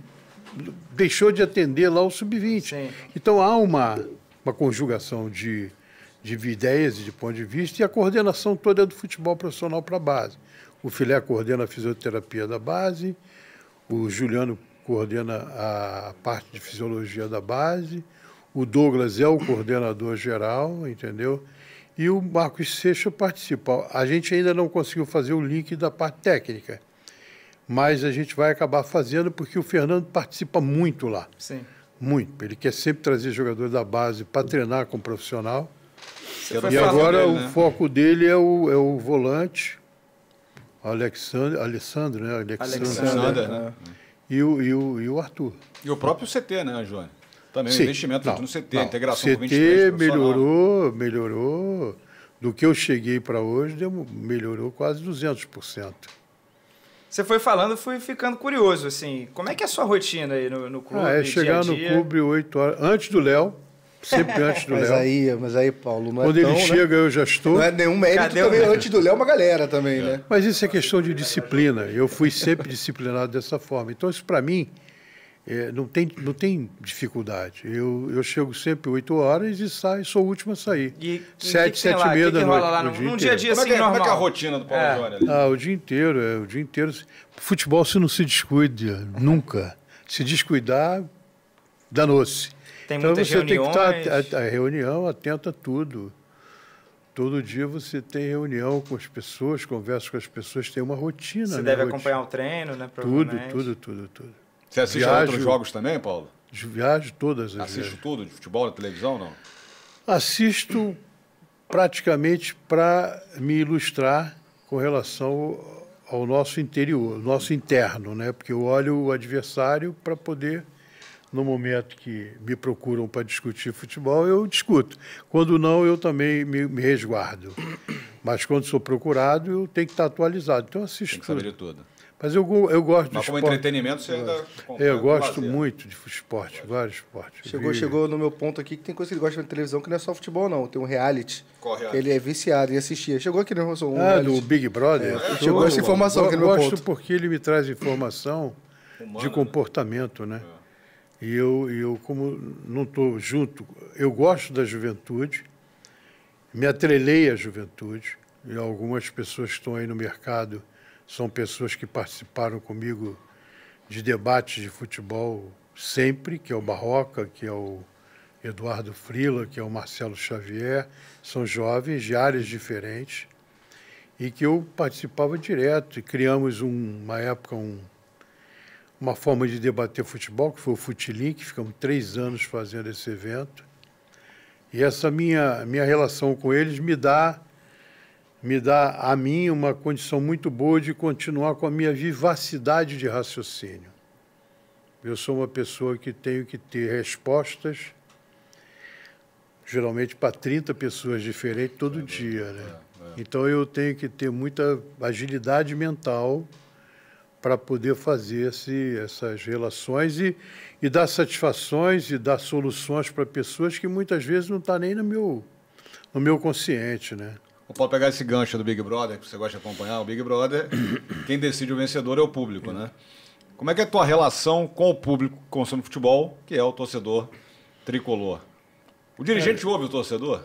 deixou de atender lá o sub-20. Então há uma, uma conjugação de, de ideias e de ponto de vista, e a coordenação toda é do futebol profissional para a base. O Filé coordena a fisioterapia da base, o Juliano coordena a parte de fisiologia da base, o Douglas é o coordenador geral, entendeu? E o Marcos Seixo participa. A gente ainda não conseguiu fazer o link da parte técnica, mas a gente vai acabar fazendo porque o Fernando participa muito lá. Sim. Muito. Ele quer sempre trazer jogadores da base para treinar com o profissional. Você e agora dele, né? o foco dele é o, é o volante, Alexandre, Alessandro, né? Alexandre, Alexandre né? E, o, e, o, e o Arthur. E o próprio CT, né, Joane? Também Sim. o investimento não, no CT, não. integração CT com o 23 melhorou, melhorou. Do que eu cheguei para hoje, deu, melhorou quase 200%. Você foi falando, fui ficando curioso, assim, como é que é a sua rotina aí no, no ah, clube? Ah, é chegar dia dia? no clube 8 horas, antes do Léo, sempre [laughs] antes do mas Léo. Aí, mas aí, Paulo, não é Quando é tão, ele né? chega, né? eu já estou. Não é nenhum mérito Cadê também, antes do Léo, é uma galera também, é. né? Mas isso é questão de disciplina, eu fui sempre disciplinado dessa forma, então isso para mim é, não, tem, não tem dificuldade. Eu, eu chego sempre 8 horas e saio, sou o último a sair. E, sete 7 e meia da noite. Lá no, dia num dia a dia como assim, é, normal. É, como é que é a rotina do Paulo é. Jorge? Ah, o dia inteiro, é, o dia inteiro. Futebol se não se descuida, [laughs] nunca. Se descuidar, danou-se. Tem então você reuniões. tem que tá estar a, a reunião, atenta a tudo. Todo dia você tem reunião com as pessoas, conversa com as pessoas, tem uma rotina. Você né, deve rotina. acompanhar o treino, né? Tudo, tudo, tudo, tudo. Você assiste viajo, outros jogos também, Paulo? Viajo todas as Assisto viagens. tudo, de futebol, de televisão, não? Assisto praticamente para me ilustrar com relação ao nosso interior, nosso interno, né? Porque eu olho o adversário para poder, no momento que me procuram para discutir futebol, eu discuto. Quando não, eu também me, me resguardo. Mas quando sou procurado, eu tenho que estar atualizado. Então assisto. Tem que saber tudo. de tudo. Mas eu, eu gosto de Mas como entretenimento você ainda... É, eu né? gosto muito de esporte, vários esportes. Chegou, chegou no meu ponto aqui que tem coisa que ele gosta de televisão que não é só futebol, não. Tem um reality. Correto. Ele é viciado e assistia. Chegou aqui no né, meu um Ah, reality. do Big Brother? É. Chegou essa informação que aqui no meu ponto. Eu gosto porque ele me traz informação Humana, de né? comportamento, né? né? É. E eu, eu, como não estou junto, eu gosto da juventude, me atrelei à juventude, e algumas pessoas que estão aí no mercado são pessoas que participaram comigo de debates de futebol sempre, que é o Barroca, que é o Eduardo Frila, que é o Marcelo Xavier, são jovens de áreas diferentes e que eu participava direto e criamos um, uma época um, uma forma de debater futebol que foi o Futilink, ficamos três anos fazendo esse evento e essa minha minha relação com eles me dá me dá a mim uma condição muito boa de continuar com a minha vivacidade de raciocínio. Eu sou uma pessoa que tenho que ter respostas, geralmente para 30 pessoas diferentes todo é, dia. Né? É, é. Então eu tenho que ter muita agilidade mental para poder fazer esse, essas relações e, e dar satisfações e dar soluções para pessoas que muitas vezes não está nem no meu, no meu consciente, né? pode pegar esse gancho do Big Brother, que você gosta de acompanhar, o Big Brother, [coughs] quem decide o vencedor é o público, né? Como é que é a tua relação com o público que consome futebol, que é o torcedor tricolor? O dirigente é, ouve o torcedor?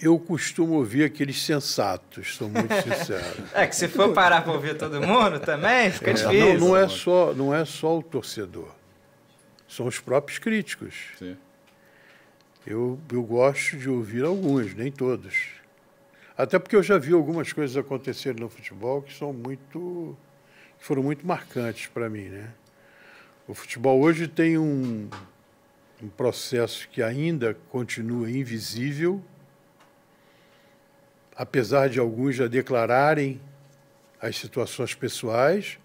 Eu costumo ouvir aqueles sensatos, sou muito [laughs] sincero. é que se for parar para ouvir todo mundo também, fica é, difícil. Não, não, é só, não é só o torcedor, são os próprios críticos. Sim eu, eu gosto de ouvir alguns, nem todos. Até porque eu já vi algumas coisas acontecerem no futebol que são muito que foram muito marcantes para mim, né? O futebol hoje tem um, um processo que ainda continua invisível, apesar de alguns já declararem as situações pessoais,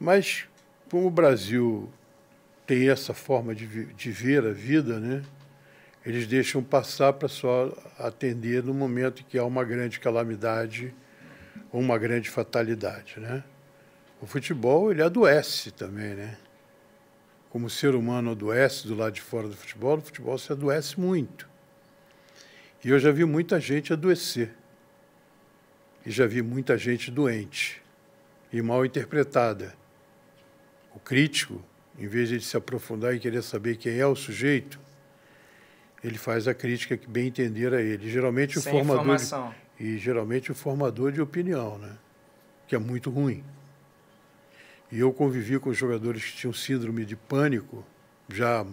mas como o Brasil tem essa forma de, de ver a vida, né? eles deixam passar para só atender no momento que há uma grande calamidade ou uma grande fatalidade, né? O futebol, ele adoece também, né? Como o ser humano adoece do lado de fora do futebol, o futebol se adoece muito. E eu já vi muita gente adoecer. E já vi muita gente doente e mal interpretada. O crítico, em vez de se aprofundar e querer saber quem é o sujeito, ele faz a crítica que bem entender a ele. Geralmente o Sem formador informação. de, e geralmente o formador de opinião, né? Que é muito ruim. E eu convivi com jogadores que tinham síndrome de pânico já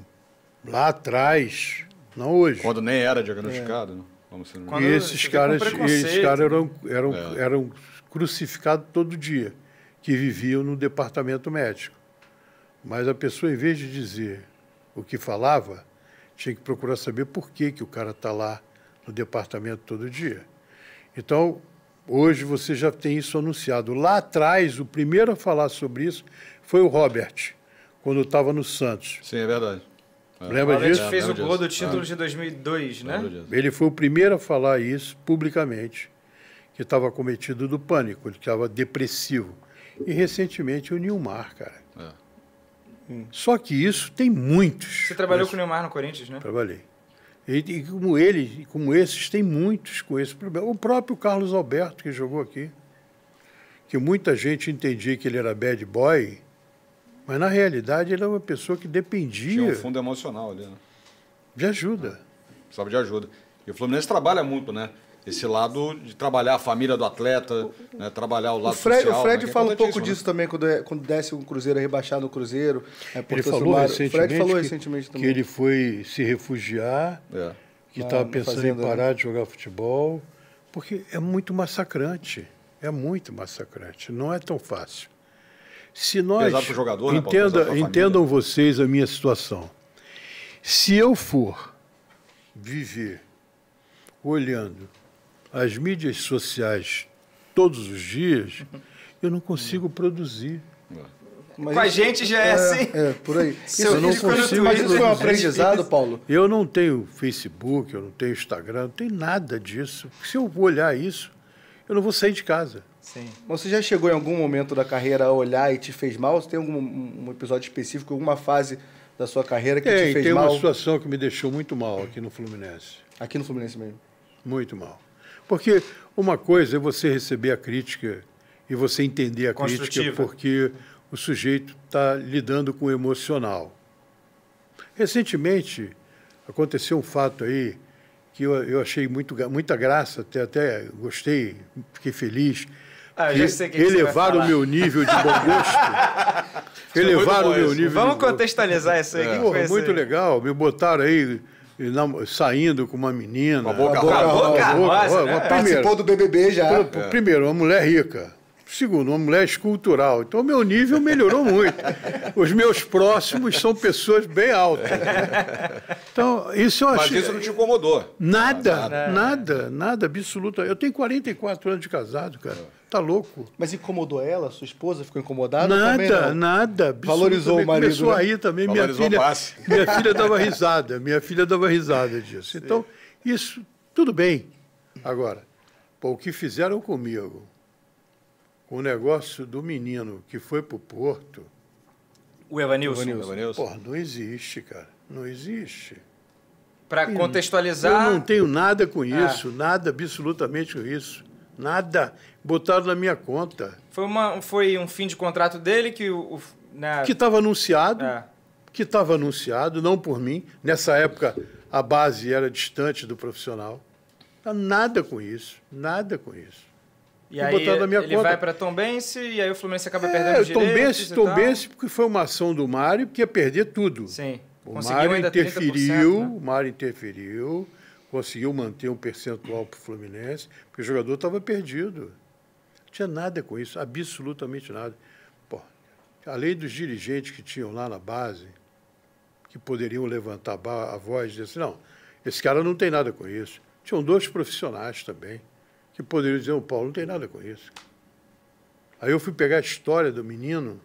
lá atrás, não hoje. Quando nem era diagnosticado, é. né? Vamos ser Quando, e esses caras, esses caras eram, né? eram, é. eram crucificados todo dia, que viviam no departamento médico. Mas a pessoa, em vez de dizer o que falava, tinha que procurar saber por que, que o cara está lá no departamento todo dia. Então, hoje você já tem isso anunciado. Lá atrás, o primeiro a falar sobre isso foi o Robert, quando estava no Santos. Sim, é verdade. É. Lembra disso? Ele fez o gol do título ah. de 2002, né? Ele foi o primeiro a falar isso publicamente, que estava cometido do pânico, ele estava depressivo. E recentemente o Nilmar, cara. É. Só que isso tem muitos. Você trabalhou mas... com o Neymar no Corinthians, né? Trabalhei. E, e, como ele, como esses, tem muitos com esse problema. O próprio Carlos Alberto, que jogou aqui, que muita gente entendia que ele era bad boy, mas na realidade ele era é uma pessoa que dependia. Tinha um fundo emocional ali, né? De ajuda. Ah, precisava de ajuda. E o Fluminense trabalha muito, né? esse lado de trabalhar a família do atleta, né, trabalhar o lado o né, Fred, social. O Fred né, fala é um pouco disso né? também quando, é- quando desce um cruzeiro, é rebaixado o cruzeiro. É ele falou recentemente, o Fred falou recentemente que, que, ele foi se refugiar, é. que estava ah, pensando em né? parar de jogar futebol, porque é muito massacrante, é muito massacrante, não é tão fácil. Se nós jogador, entenda, né, entendam vocês a minha situação. Se eu for viver olhando as mídias sociais todos os dias, eu não consigo produzir. Mas Com a gente já é, é assim. É, por aí. Se eu não consigo. Mas isso foi um aprendizado, Paulo? Eu não tenho Facebook, eu não tenho Instagram, não tenho nada disso. Se eu olhar isso, eu não vou sair de casa. Sim. Você já chegou em algum momento da carreira a olhar e te fez mal? Você tem algum um episódio específico, alguma fase da sua carreira que te fez tem mal? Tem uma situação que me deixou muito mal aqui no Fluminense. Aqui no Fluminense mesmo? Muito mal. Porque uma coisa é você receber a crítica e você entender a crítica porque o sujeito está lidando com o emocional. Recentemente aconteceu um fato aí que eu, eu achei muito, muita graça, até, até gostei, fiquei feliz. Ah, que elevaram o meu nível de bom gosto. elevaram o meu nível. Vamos contextualizar isso aí. É. Porra, muito legal. Me botaram aí saindo com uma menina. Com a boca, boca, boca, a boca, boca, boca, boca, boca, boca, boca, boca, boca, Segundo, uma mulher escultural. Então, meu nível melhorou muito. Os meus próximos são pessoas bem altas. Então, isso eu acho. Mas isso não te incomodou? Nada, nada, nada, nada absoluta. Eu tenho 44 anos de casado, cara. Tá louco. Mas incomodou ela? Sua esposa ficou incomodada? Nada, nada. Valorizou o marido. Começou né? aí também. minha filha, minha filha dava risada. Minha filha dava risada disso. Então, isso, tudo bem. Agora, pô, o que fizeram comigo? o negócio do menino que foi para o Porto. O Evanilson. pô, Evanilson. Evanilson. não existe, cara. Não existe. Para contextualizar. Eu não tenho nada com ah. isso, ah. nada absolutamente com isso. Nada. Botaram na minha conta. Foi, uma, foi um fim de contrato dele que o. né? Que estava anunciado. É. Que estava anunciado, não por mim. Nessa época, a base era distante do profissional. Tá nada com isso. Nada com isso e, e aí, botando a minha ele conta. Ele vai para Tombense e aí o Fluminense acaba é, perdendo o direito. Tombense, Tombense porque foi uma ação do Mário que ia perder tudo. Sim. O Mário interferiu, né? o Mário interferiu, conseguiu manter um percentual para o Fluminense, porque o jogador estava perdido. Não tinha nada com isso, absolutamente nada. Pô, além dos dirigentes que tinham lá na base, que poderiam levantar a voz e dizer assim, não, esse cara não tem nada com isso. Tinham dois profissionais também que poderiam dizer, o Paulo não tem nada com isso. Aí eu fui pegar a história do menino,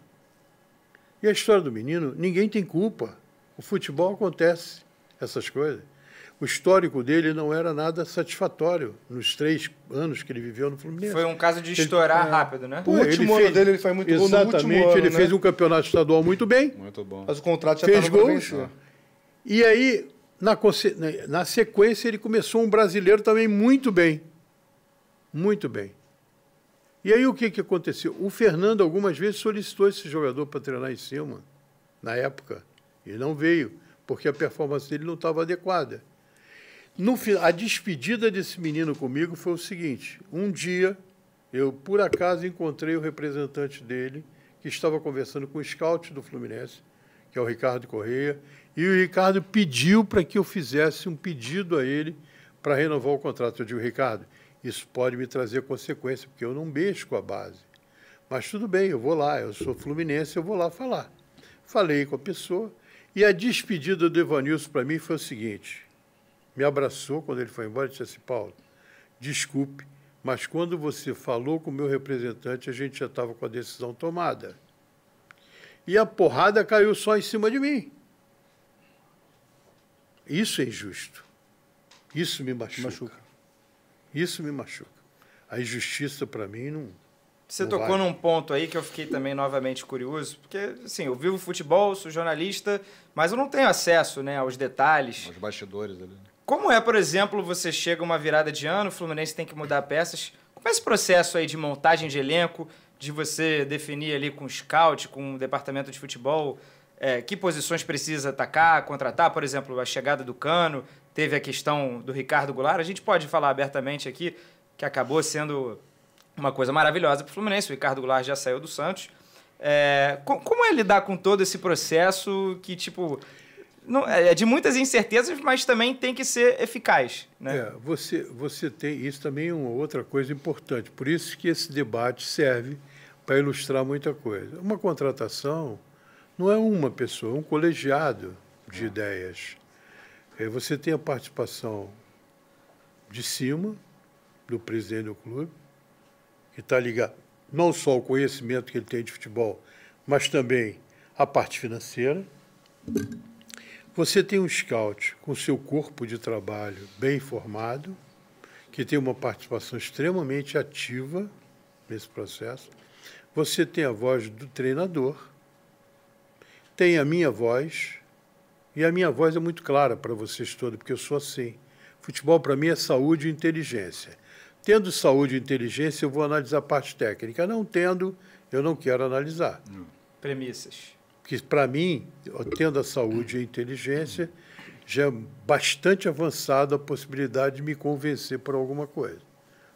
e a história do menino, ninguém tem culpa. O futebol acontece essas coisas. O histórico dele não era nada satisfatório nos três anos que ele viveu no Fluminense. Foi um caso de estourar ele, é. rápido, né? o último fez, ano dele ele foi muito gol Exatamente, ele fez né? um campeonato estadual muito bem. Muito bom. Mas o contrato já fez gols. Né? E aí, na, na sequência, ele começou um brasileiro também muito bem. Muito bem. E aí o que, que aconteceu? O Fernando algumas vezes solicitou esse jogador para treinar em cima, na época. Ele não veio, porque a performance dele não estava adequada. No, a despedida desse menino comigo foi o seguinte: um dia eu, por acaso, encontrei o representante dele, que estava conversando com o scout do Fluminense, que é o Ricardo Correia, e o Ricardo pediu para que eu fizesse um pedido a ele para renovar o contrato. Eu digo, Ricardo, isso pode me trazer consequência, porque eu não mexo com a base. Mas tudo bem, eu vou lá, eu sou fluminense, eu vou lá falar. Falei com a pessoa e a despedida do Evanilson para mim foi o seguinte: me abraçou quando ele foi embora e disse assim, Paulo, desculpe, mas quando você falou com o meu representante, a gente já estava com a decisão tomada. E a porrada caiu só em cima de mim. Isso é injusto. Isso me machuca. machuca. Isso me machuca. A injustiça para mim não. Você não tocou vai. num ponto aí que eu fiquei também novamente curioso, porque assim, eu vivo futebol, sou jornalista, mas eu não tenho acesso, né, aos detalhes. Aos bastidores ali. Como é, por exemplo, você chega uma virada de ano, o Fluminense tem que mudar peças. Como é esse processo aí de montagem de elenco, de você definir ali com o scout, com o departamento de futebol, é, que posições precisa atacar, contratar, por exemplo, a chegada do Cano, teve a questão do Ricardo Goulart. A gente pode falar abertamente aqui que acabou sendo uma coisa maravilhosa para o Fluminense. O Ricardo Goulart já saiu do Santos. É, como é lidar com todo esse processo que, tipo, não, é, é de muitas incertezas, mas também tem que ser eficaz? Né? É, você, você tem. Isso também é uma outra coisa importante. Por isso que esse debate serve para ilustrar muita coisa. Uma contratação não é uma pessoa, é um colegiado de é. ideias. É, você tem a participação de cima do presidente do clube, que está ligado não só ao conhecimento que ele tem de futebol, mas também à parte financeira. Você tem um scout com seu corpo de trabalho bem formado, que tem uma participação extremamente ativa nesse processo. Você tem a voz do treinador, tem a minha voz, e a minha voz é muito clara para vocês todos, porque eu sou assim. Futebol para mim é saúde e inteligência. Tendo saúde e inteligência, eu vou analisar a parte técnica. Não tendo, eu não quero analisar. Hum. Premissas. Que para mim, tendo a saúde e a inteligência, já é bastante avançada a possibilidade de me convencer por alguma coisa.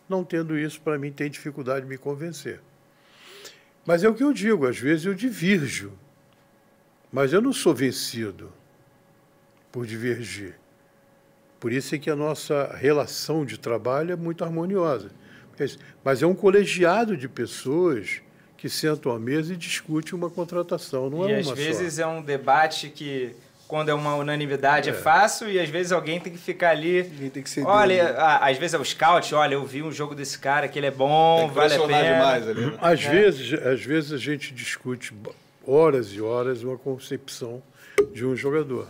Não tendo isso, para mim, tem dificuldade de me convencer. Mas é o que eu digo, às vezes eu divirjo, mas eu não sou vencido por divergir. Por isso é que a nossa relação de trabalho é muito harmoniosa. É Mas é um colegiado de pessoas que sentam à mesa e discutem uma contratação, não é e é uma só. E às vezes é um debate que quando é uma unanimidade é. é, fácil e às vezes alguém tem que ficar ali. Ninguém tem que ser Olha, às vezes é o scout, olha, eu vi um jogo desse cara que ele é bom, vale a pena. Demais ali, né? Às é. vezes, às vezes a gente discute horas e horas uma concepção de um jogador.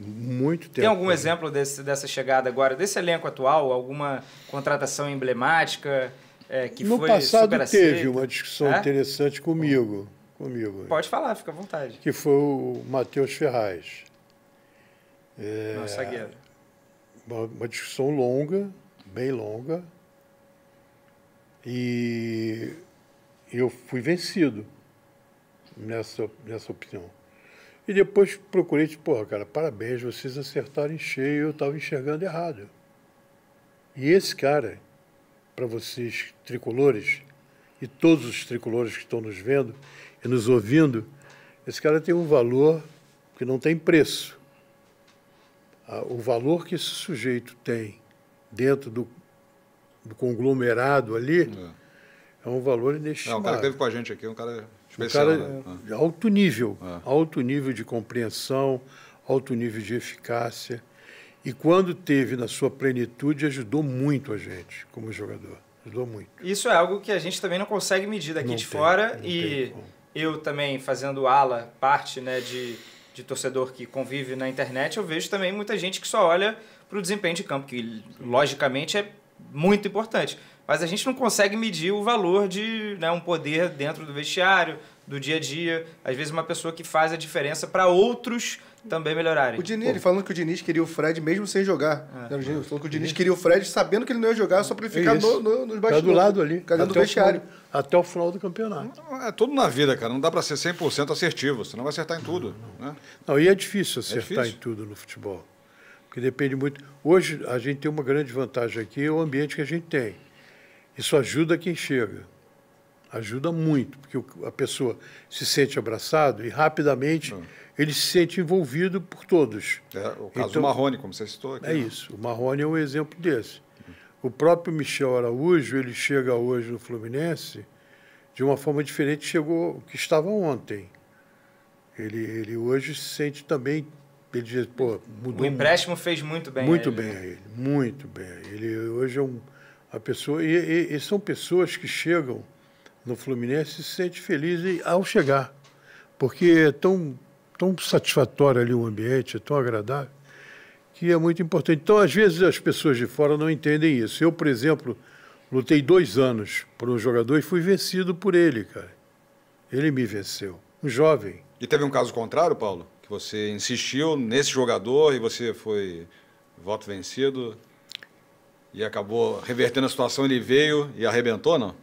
Muito tempo. Tem algum né? exemplo desse, dessa chegada agora, desse elenco atual? Alguma contratação emblemática é, que no foi passado teve aceita? uma discussão é? interessante comigo, comigo. Pode falar, fica à vontade. Que foi o Matheus Ferraz. É, Nossa, Uma, uma discussão longa, bem longa. E eu fui vencido nessa, nessa opinião. E depois procurei, tipo, porra, cara, parabéns, vocês acertaram em cheio, eu estava enxergando errado. E esse cara, para vocês tricolores, e todos os tricolores que estão nos vendo e nos ouvindo, esse cara tem um valor que não tem preço. Ah, o valor que esse sujeito tem dentro do, do conglomerado ali é. é um valor inestimável. Não, o cara que esteve com a gente aqui é um cara Especial, cara, né? É alto nível, é. alto nível de compreensão, alto nível de eficácia. E quando teve na sua plenitude, ajudou muito a gente como jogador. Ajudou muito. Isso é algo que a gente também não consegue medir daqui não de tem, fora. E eu também, fazendo ala, parte né, de, de torcedor que convive na internet, eu vejo também muita gente que só olha para o desempenho de campo, que logicamente é muito importante mas a gente não consegue medir o valor de né, um poder dentro do vestiário, do dia a dia. Às vezes uma pessoa que faz a diferença para outros também melhorarem. O Diniz, ele falando que o Diniz queria o Fred mesmo sem jogar. É. falou que o Diniz queria o Fred sabendo que ele não ia jogar, só para ele é ficar é no, no, nos bastidores. Tá do lado ali. Cadê do vestiário? até o final do campeonato. É tudo na vida, cara. Não dá para ser 100% assertivo. Você não vai acertar em tudo. Não, não. Né? não e é difícil é acertar é difícil. em tudo no futebol. Porque depende muito. Hoje, a gente tem uma grande vantagem aqui, é o ambiente que a gente tem. Isso ajuda quem chega. Ajuda muito, porque a pessoa se sente abraçado e rapidamente hum. ele se sente envolvido por todos. É, o caso então, do Marrone, como você citou aqui. É né? isso. O Marrone é um exemplo desse. Hum. O próprio Michel Araújo, ele chega hoje no Fluminense de uma forma diferente chegou que estava ontem. Ele, ele hoje se sente também ele diz, pô, mudou. O empréstimo muito. fez muito bem. Muito a bem né? a ele, muito bem. Ele hoje é um a pessoa, e, e, e são pessoas que chegam no Fluminense e se sentem felizes ao chegar, porque é tão, tão satisfatório ali o ambiente, é tão agradável, que é muito importante. Então, às vezes, as pessoas de fora não entendem isso. Eu, por exemplo, lutei dois anos por um jogador e fui vencido por ele, cara. Ele me venceu, um jovem. E teve um caso contrário, Paulo? Que você insistiu nesse jogador e você foi voto vencido? e acabou revertendo a situação, ele veio e arrebentou, não?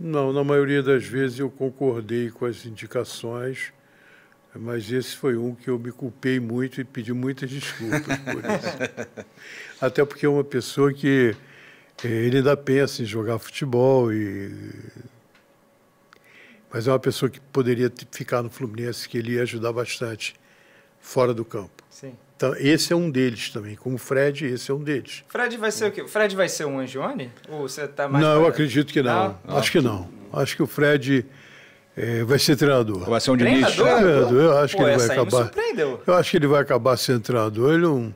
Não, na maioria das vezes eu concordei com as indicações, mas esse foi um que eu me culpei muito e pedi muitas desculpas por [laughs] isso. Até porque é uma pessoa que eh, ele ainda pensa em jogar futebol e mas é uma pessoa que poderia ficar no Fluminense que ele ia ajudar bastante fora do campo. Sim. Então, esse é um deles também. Como o Fred, esse é um deles. Fred vai ser o quê? O Fred vai ser um Angione? Ou você está mais. Não, eu acredito que não. Ah, acho que não. Acho que o Fred. É, vai ser treinador. Vai ser um de treinador. É, eu acho Pô, que ele vai acabar. Eu acho que ele vai acabar sendo treinador. Ele não,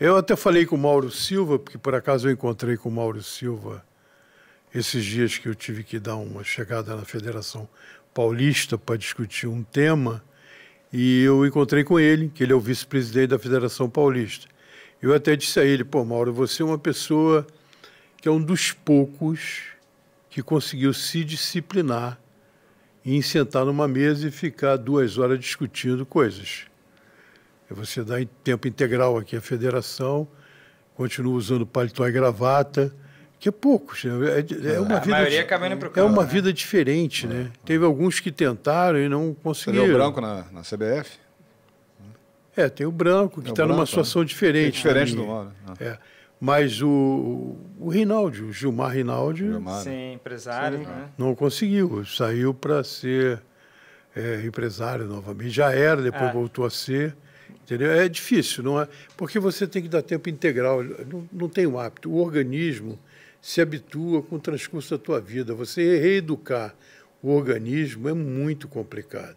é eu até falei com o Mauro Silva, porque por acaso eu encontrei com o Mauro Silva esses dias que eu tive que dar uma chegada na Federação Paulista para discutir um tema e eu encontrei com ele, que ele é o vice-presidente da Federação Paulista. Eu até disse a ele, pô, Mauro, você é uma pessoa que é um dos poucos que conseguiu se disciplinar em sentar numa mesa e ficar duas horas discutindo coisas. Você dá em tempo integral aqui à federação, continua usando paletó e gravata, que é poucos. É, é ah, uma a vida maioria acabando para o campo, É uma né? vida diferente, é, né? É. Teve alguns que tentaram e não conseguiram. Tem o branco na, na CBF? É, tem o branco, que está numa né? situação né? diferente. diferente do Mauro. É. Mas o, o Rinaldi, o Gilmar Rinaldi. Gilmar. Sim, empresário, sim, né? Não conseguiu. Saiu para ser é, empresário novamente. Já era, depois é. voltou a ser. Entendeu? É difícil, não é? Porque você tem que dar tempo integral. Não, não tem o um hábito. O organismo se habitua com o transcurso da tua vida. Você reeducar o organismo é muito complicado.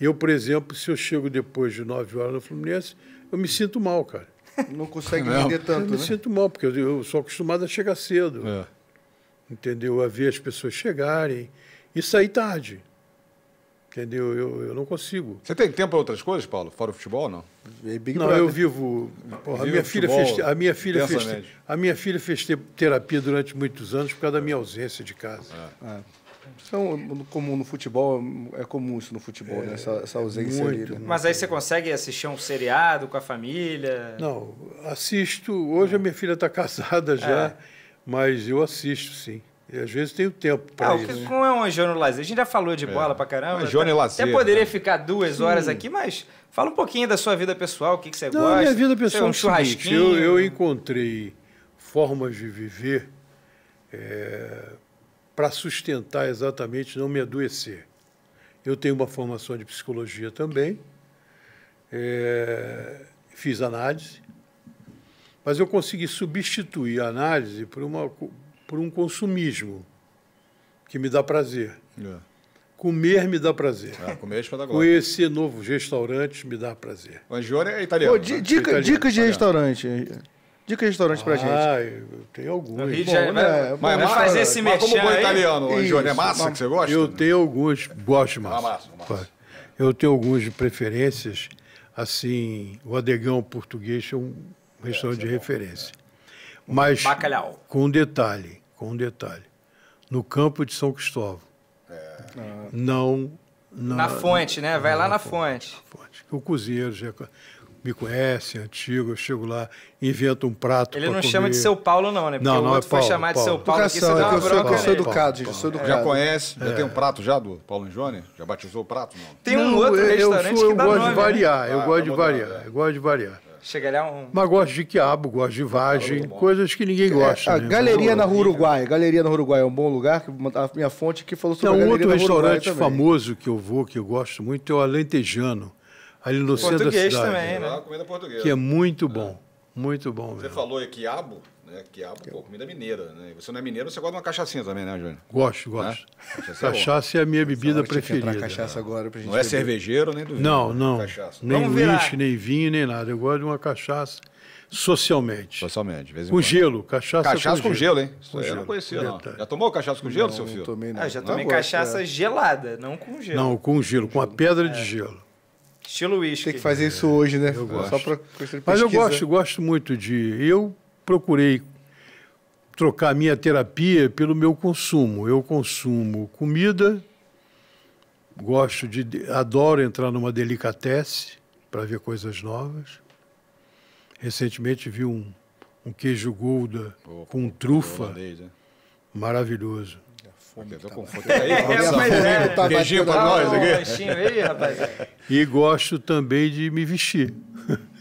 Eu, por exemplo, se eu chego depois de 9 horas no Fluminense, eu me sinto mal, cara. Não consegue vender tanto, eu né? Eu me sinto mal, porque eu sou acostumado a chegar cedo. É. Entendeu? A ver as pessoas chegarem e sair tarde. Entendeu? Eu, eu não consigo. Você tem tempo para outras coisas, Paulo? Fora o futebol, não? É não, eu vivo. Porra, a, minha filha fez, a minha filha fez. A minha filha fez terapia durante muitos anos por causa da minha ausência de casa. É. É. Então, comum no futebol, é comum isso no futebol, é, né? essa, essa ausência muito, ali. Né? Mas aí você consegue assistir um seriado com a família? Não, assisto. Hoje a minha filha está [laughs] casada já, é. mas eu assisto, sim. E às vezes tem o tempo para ah, é, isso. Que, né? Como é um Jônio Lazer? A gente já falou de é. bola para caramba. Jônio tá? Lazer. Até poderia né? ficar duas horas aqui, mas fala um pouquinho da sua vida pessoal, o que, que você Não, gosta. Minha vida é pessoal é um churrasquinho. Eu, eu, encontrei formas de viver é, para sustentar exatamente, não me adoecer. Eu tenho uma formação de psicologia também, é, fiz análise, mas eu consegui substituir a análise por uma por um consumismo que me dá prazer. É. Comer me dá prazer. É, comer é Conhecer novos restaurantes me dá prazer. O Angione é italiano. Pô, né? dica, italiano. Dicas de italiano. restaurante. Dica de restaurante ah, pra gente. Ah, tem alguns. Bom, já, é- né? Mas, mas né? fazer esse mas como bom italiano, Angione, é massa mas, que você gosta? Eu tenho alguns, gosto de massa. Ah, massa, massa. Eu tenho alguns de preferências, assim, o Adegão Português é um restaurante é, de é bom, referência. Mas, Bacalhau. com um detalhe, com um detalhe, no campo de São Cristóvão. É. Não na, na fonte, né? Vai lá na, na fonte. fonte. O cozinheiro já me conhece, é antigo, eu chego lá, invento um prato. Ele não comer. chama de seu Paulo, não, né? Porque não, não, o é outro é Paulo, foi chamar Paulo. de seu Paulo. Educação, aqui, você é deu uma é eu, sou, eu sou né? educado, gente. Eu sou educado. Já conhece? É. Já tem um prato já do Paulo Johnny? Já batizou o prato? Não? Tem um outro eu, restaurante eu sou, que eu gosto de variar, eu gosto de variar, eu gosto de variar. Chega lá é um. Mas gosto de quiabo, gosto de vagem, é coisas que ninguém é, gosta. É, a né? Galeria na Rua Uruguai. Galeria na Uruguai é um bom lugar. A minha fonte aqui falou sobre Tem um outro restaurante famoso que eu vou, que eu gosto muito, é o Alentejano. Ali no português centro da cidade. Também, né? Comida portuguesa. Que é muito bom. Muito bom. Você mesmo. falou é quiabo? né? Quiabo, é Quiabo. Pô, comida mineira, né? Você não é mineiro, você gosta de uma cachaçinha também, né, Júnior? Gosto, gosto. Né? Cachaça, é, cachaça é, a minha bebida preferida. cachaça né? agora pra gente não é cervejeiro nem do vinho. Não, não. Cachaça. Nem uísque, nem vinho, nem nada. Eu gosto de uma cachaça socialmente. Socialmente, vezes Com gelo, cachaça, cachaça com, com gelo. gelo. hein? Com eu gelo. não conhecia, não. Já tomou cachaça com gelo, não, seu filho? tomei, não. Ah, já tomei cachaça é. gelada, não com gelo. Não, com gelo, com, a pedra de é. gelo. Estilo uísque. Tem que fazer isso hoje, né? Eu gosto. Mas eu gosto, gosto muito de... Eu procurei trocar minha terapia pelo meu consumo. Eu consumo comida, gosto de, adoro entrar numa delicatesse para ver coisas novas. Recentemente vi um, um queijo Gouda com trufa, holandês, né? maravilhoso. é, E gosto também de me vestir. [laughs]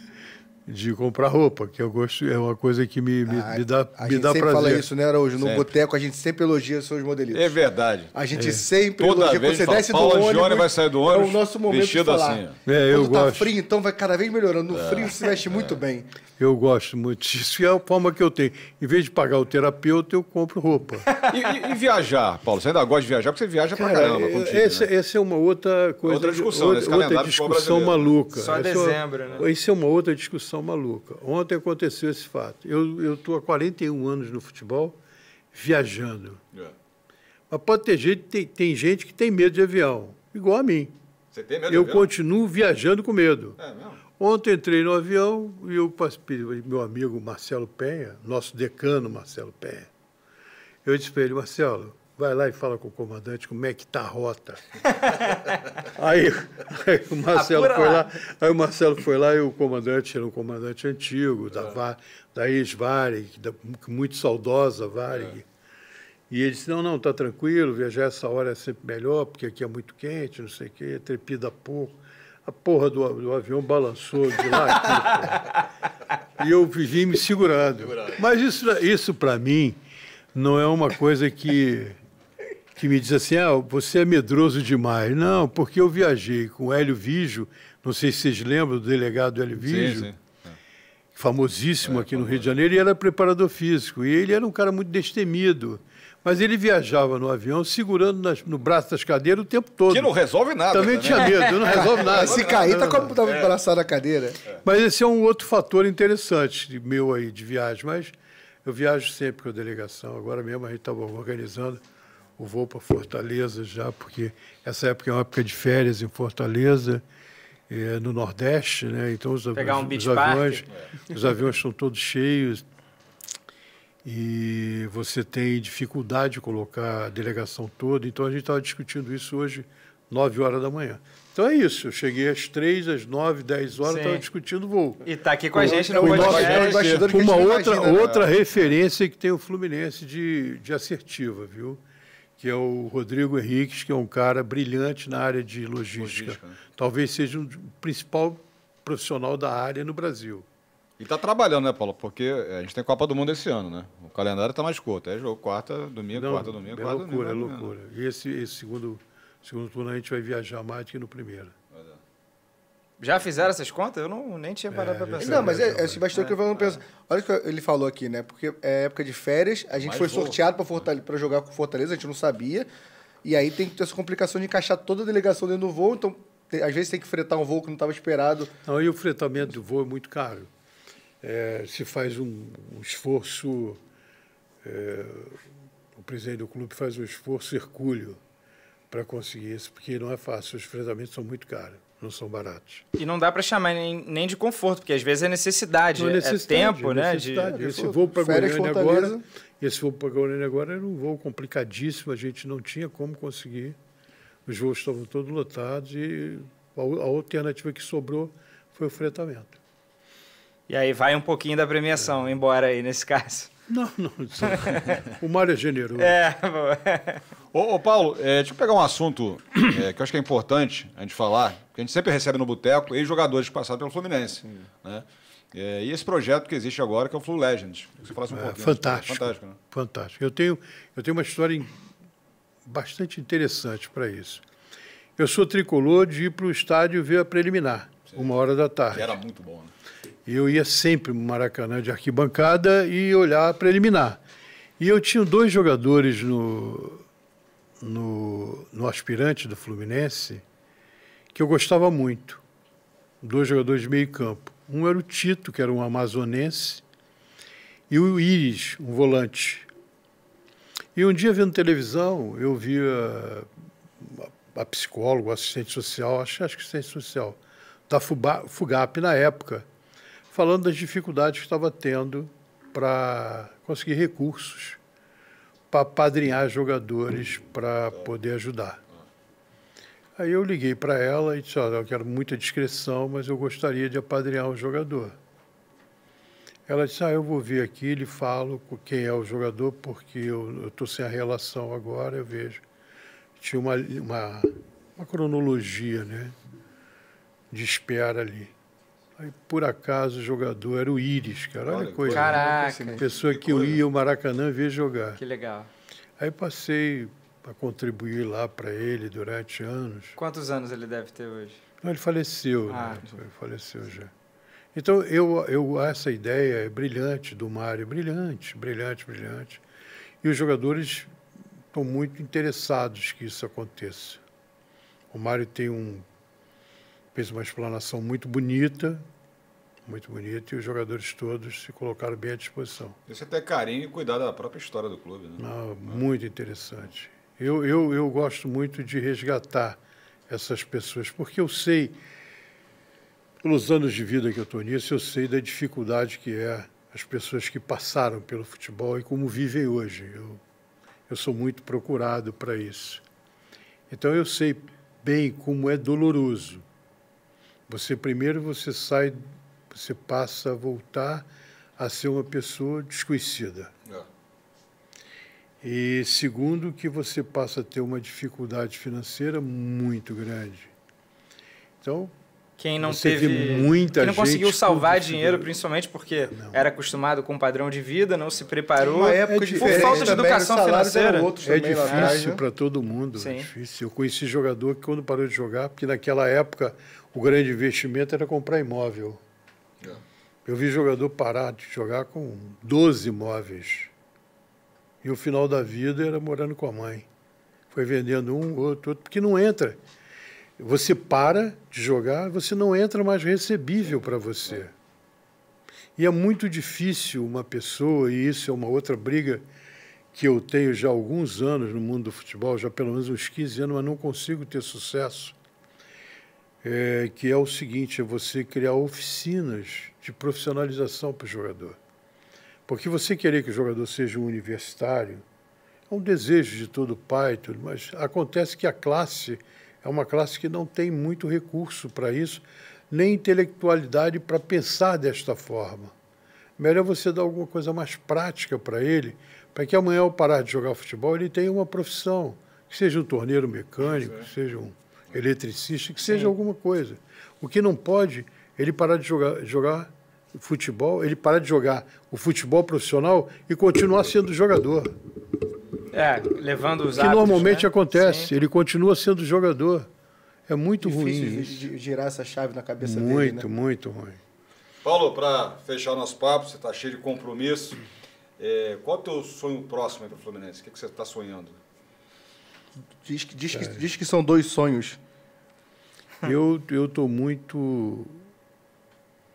de comprar roupa, que eu é gosto, é uma coisa que me, me, ah, me dá, a gente dá prazer. fala isso, né, Araújo? No boteco a gente sempre elogia os seus modelistas. É verdade. A gente é. sempre Toda elogia. Vez, você fala, desce Paula do ônibus, vai sair do ônibus. É o nosso momento de falar. Assim. É, eu Quando tá gosto. tá frio, então vai cada vez melhorando. No é. frio se veste muito é. bem. Eu gosto muito disso. E é a forma que eu tenho. Em vez de pagar o terapeuta, eu compro roupa. e, e, e, viajar, Paulo? Você ainda gosta de viajar? Porque você viaja Cara, pra caramba. É, contigo, né? essa, né? essa é uma outra coisa. Outra discussão. Né? Outra, outra discussão maluca. Só dezembro, né? Isso é uma outra discussão maluca. Ontem aconteceu esse fato. Eu estou há 41 anos no futebol, viajando. É. Mas pode ter gente, tem, tem, gente que tem medo de avião, igual a mim. Você tem medo Eu continuo viajando com medo. É mesmo? Ontem entrei no avião e eu meu amigo Marcelo Penha, nosso decano Marcelo Penha, eu disse para ele, Marcelo, vai lá e fala com o comandante como é que tá a rota. [laughs] aí, aí, o Marcelo Apura foi lá. lá. aí o Marcelo foi lá e o comandante era um comandante antigo, da, é. da ex-Varig, muito saudosa Varig. É. E ele disse, não, não, tá tranquilo, viajar essa hora é sempre melhor, porque aqui é muito quente, não sei o quê, trepida pouco. A porra do, do avião balançou de lá aqui, [laughs] E eu vivi me segurando. Mas isso, isso para mim, não é uma coisa que que me diz assim: ah, você é medroso demais. Não, porque eu viajei com o Hélio Vigio, não sei se vocês lembram do delegado Hélio Vigio, sim, sim. famosíssimo é, aqui no Rio de Janeiro, e era preparador físico. E ele era um cara muito destemido. Mas ele viajava no avião segurando nas, no braço das cadeiras o tempo todo. Que não resolve nada. Também né? tinha medo, não resolve nada. Se cair, tá como estava é. a cadeira. É. Mas esse é um outro fator interessante meu aí de viagem. Mas eu viajo sempre com a delegação. Agora mesmo a gente estava tá organizando o voo para Fortaleza já, porque essa época é uma época de férias em Fortaleza, é, no Nordeste, né? Então os, Pegar um os, é. os aviões, os aviões estão todos cheios e você tem dificuldade de colocar a delegação toda. Então a gente estava discutindo isso hoje, 9 horas da manhã. Então é isso, eu cheguei às 3, às 9, 10 horas, estava discutindo o voo. E está aqui com, a gente no podcast. Com é, uma outra, né? outra referência que tem o Fluminense de, de assertiva, viu? que é o Rodrigo Henriques, que é um cara brilhante na área de logística. logística né? Talvez seja o principal profissional da área no Brasil. E está trabalhando, né, Paulo? Porque é, a gente tem Copa do Mundo esse ano, né? O calendário está mais curto. É jogo quarta, domingo, Não, quarta, domingo, é quarta, loucura, domingo. É loucura, é loucura. Né? E esse, esse segundo, segundo turno a gente vai viajar mais do que no primeiro. Já fizeram essas contas? Eu não, nem tinha parado é, pra pensar. Não, mas é, é, esse bastidor que eu não penso. É. Olha o que ele falou aqui, né? Porque é época de férias, a gente mas foi sorteado pra, pra jogar com Fortaleza, a gente não sabia. E aí tem que ter essa complicação de encaixar toda a delegação dentro do voo, então tem, às vezes tem que fretar um voo que não estava esperado. Não, e o fretamento do voo é muito caro. É, se faz um, um esforço. É, o presidente do clube faz um esforço hercúleo para conseguir isso, porque não é fácil, os fretamentos são muito caros não são baratos. E não dá para chamar nem, nem, de conforto, porque às vezes é necessidade, é, é, necessidade, é tempo, é necessidade. né? De... Esse voo para Goiânia Fortaleza. agora, esse voo para Goiânia agora era um voo complicadíssimo, a gente não tinha como conseguir. Os voos estavam todos lotados e a, a alternativa que sobrou foi o fretamento. E aí vai um pouquinho da premiação, é. embora aí nesse caso. Não, não. É- o Mário é generoso. É, ô, ô, Paulo, é, deixa eu pegar um assunto é, que eu acho que é importante a gente falar, que a gente sempre recebe no Boteco ex-jogadores que passaram pelo Fluminense. Hum. Né? É, e esse projeto que existe agora, que é o Flu Legends. Você falasse um é, pouquinho. Fantástico. Fantástico, né? fantástico. Eu, tenho, eu tenho uma história bastante interessante para isso. Eu sou tricolor de ir para o estádio ver a preliminar, Sim. uma hora da tarde. Que era muito bom, né? Eu ia sempre no Maracanã de arquibancada e olhar preliminar. E eu tinha dois jogadores no, no, no aspirante do Fluminense que eu gostava muito. Dois jogadores de meio campo. Um era o Tito, que era um amazonense, e o Iris, um volante. E um dia, vendo televisão, eu via a psicóloga, assistente social, acho, acho que assistente social, da FUGAP na época, falando das dificuldades que estava tendo para conseguir recursos para padrinhar jogadores para poder ajudar. Aí eu liguei para ela e disse: Olha, eu quero muita discreção, mas eu gostaria de apadrinhar um jogador. Ela disse: Ah, eu vou ver aqui, lhe falo quem é o jogador, porque eu estou sem a relação agora, eu vejo. Tinha uma, uma, uma cronologia né, de espera ali. Aí, por acaso, o jogador era o Iris, cara. Olha, Olha coisa. Né? Caraca. Né? Pessoa que, eu ia ao Maracanã ver jogar. Que legal. Aí passei a contribuir lá para ele durante anos. Quantos anos ele deve ter hoje? Não, ele faleceu. Né? Ah, né? Ele tá. faleceu já. Então, eu, eu, essa ideia é brilhante do Mário, brilhante, brilhante, brilhante. E os jogadores estão muito interessados que isso aconteça. O Mário tem um fez uma explanação muito bonita, muito bonita, e os jogadores todos se colocaram bem à disposição. Isso até carinho e cuidado da própria história do clube, né? Não, muito interessante. Eu, eu, eu gosto muito de resgatar essas pessoas, porque eu sei, pelos anos de vida que eu estou nisso, eu sei da dificuldade que é as pessoas que passaram pelo futebol e como vivem hoje. Eu, eu sou muito procurado para isso. Então eu sei bem como é doloroso você primeiro você sai, você passa a voltar a ser uma pessoa desconhecida. É. E segundo que você passa a ter uma dificuldade financeira muito grande. Então, quem não você teve muita quem não conseguiu salvar dinheiro, principalmente porque não. era acostumado com um padrão de vida, não se preparou. É por falta de educação financeira. é difícil né? para todo mundo. É difícil. Eu conheci jogador que quando parou de jogar, porque naquela época o grande investimento era comprar imóvel. É. Eu vi jogador parar de jogar com 12 imóveis. E o final da vida era morando com a mãe. Foi vendendo um, outro, outro, porque não entra. Você para de jogar, você não entra mais recebível para você. E é muito difícil uma pessoa, e isso é uma outra briga que eu tenho já há alguns anos no mundo do futebol, já pelo menos uns 15 anos, mas não consigo ter sucesso é, que é o seguinte: é você criar oficinas de profissionalização para o jogador. Porque você querer que o jogador seja um universitário é um desejo de todo pai, tudo, mas acontece que a classe é uma classe que não tem muito recurso para isso, nem intelectualidade para pensar desta forma. Melhor você dar alguma coisa mais prática para ele, para que amanhã, ao parar de jogar futebol, ele tenha uma profissão, que seja um torneiro mecânico, é. seja um eletricista, que seja Sim. alguma coisa. O que não pode ele parar de jogar, jogar futebol, ele parar de jogar o futebol profissional e continuar sendo jogador. É, levando os que hábitos, normalmente né? acontece, Sim. ele continua sendo jogador. É muito Difícil ruim. Difícil girar essa chave na cabeça muito, dele. Muito, né? muito ruim. Paulo, para fechar nosso papo, você está cheio de compromisso. É, qual é o teu sonho próximo para o Fluminense? O que, que você está sonhando? Diz, diz, que, é. diz que são dois sonhos. [laughs] Eu eu tô muito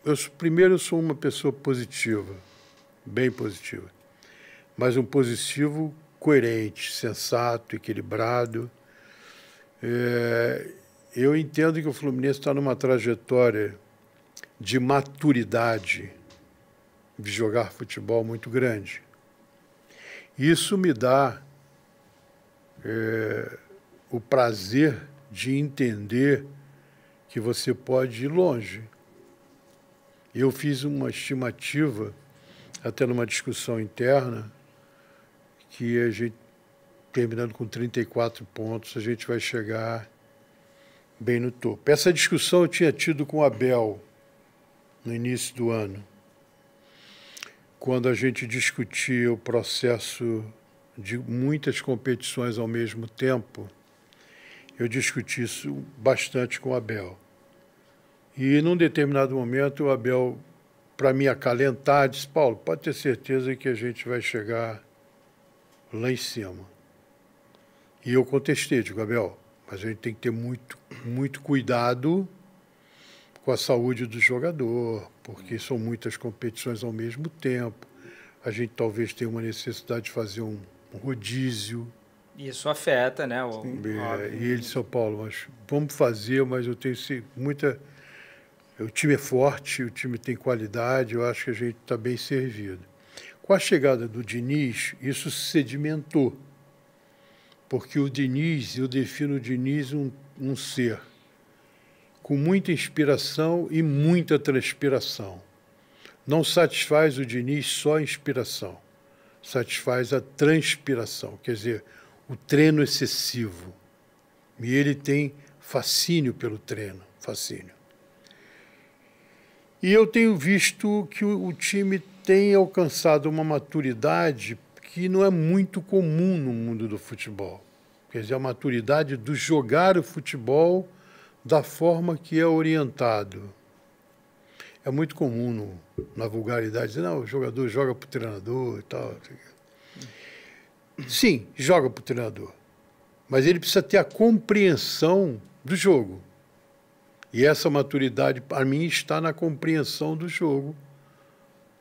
eu primeiro eu sou uma pessoa positiva, bem positiva. Mas um positivo coerente, sensato, equilibrado. É, eu entendo que o Fluminense está numa trajetória de maturidade de jogar futebol muito grande. Isso me dá é, o prazer de entender que você pode ir longe. Eu fiz uma estimativa, até numa discussão interna, que a gente, terminando com 34 pontos, a gente vai chegar bem no topo. Essa discussão eu tinha tido com o Abel no início do ano, quando a gente discutia o processo de muitas competições ao mesmo tempo, eu discuti isso bastante com o Abel. E num determinado momento, o Abel, para me acalentar, disse: Paulo, pode ter certeza que a gente vai chegar lá em cima. E eu contestei, digo, Abel, mas a gente tem que ter muito, muito cuidado com a saúde do jogador, porque são muitas competições ao mesmo tempo. A gente talvez tenha uma necessidade de fazer um rodízio. Isso afeta, né? O... Sim, é, e ele, São Paulo, acho, vamos fazer, mas eu tenho muita. É, o time é forte, o time tem qualidade, eu acho que a gente está bem servido. Com a chegada do Diniz, isso sedimentou. Porque o Diniz, eu defino o Diniz um, um ser com muita inspiração e muita transpiração. Não satisfaz o Diniz só a inspiração satisfaz a transpiração, quer dizer, o treino excessivo. E ele tem fascínio pelo treino, fascínio. E eu tenho visto que o time tem alcançado uma maturidade que não é muito comum no mundo do futebol. Quer dizer, a maturidade do jogar o futebol da forma que é orientado é muito comum no, na vulgaridade dizer, não, o jogador joga para o treinador e tal. Sim, joga para o treinador. Mas ele precisa ter a compreensão do jogo. E essa maturidade, para mim, está na compreensão do jogo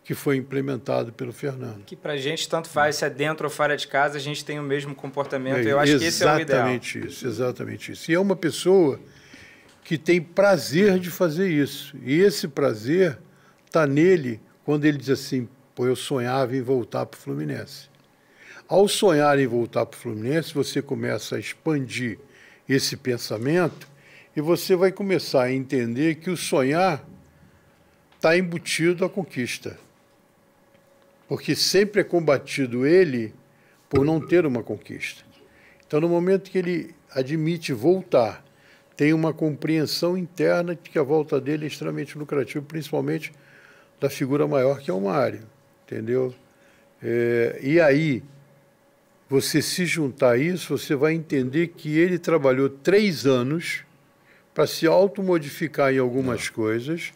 que foi implementado pelo Fernando. Que para a gente, tanto faz, se é dentro ou fora de casa, a gente tem o mesmo comportamento. É, eu acho que esse é o ideal. Exatamente isso, exatamente isso. E é uma pessoa que tem prazer de fazer isso. E esse prazer está nele quando ele diz assim: pô, eu sonhava em voltar para o Fluminense. Ao sonhar em voltar para o Fluminense, você começa a expandir esse pensamento e você vai começar a entender que o sonhar está embutido à conquista. Porque sempre é combatido ele por não ter uma conquista. Então, no momento que ele admite voltar tem uma compreensão interna de que a volta dele é extremamente lucrativa, principalmente da figura maior que é o Mário, entendeu? É, e aí, você se juntar a isso, você vai entender que ele trabalhou três anos para se automodificar em algumas ah. coisas,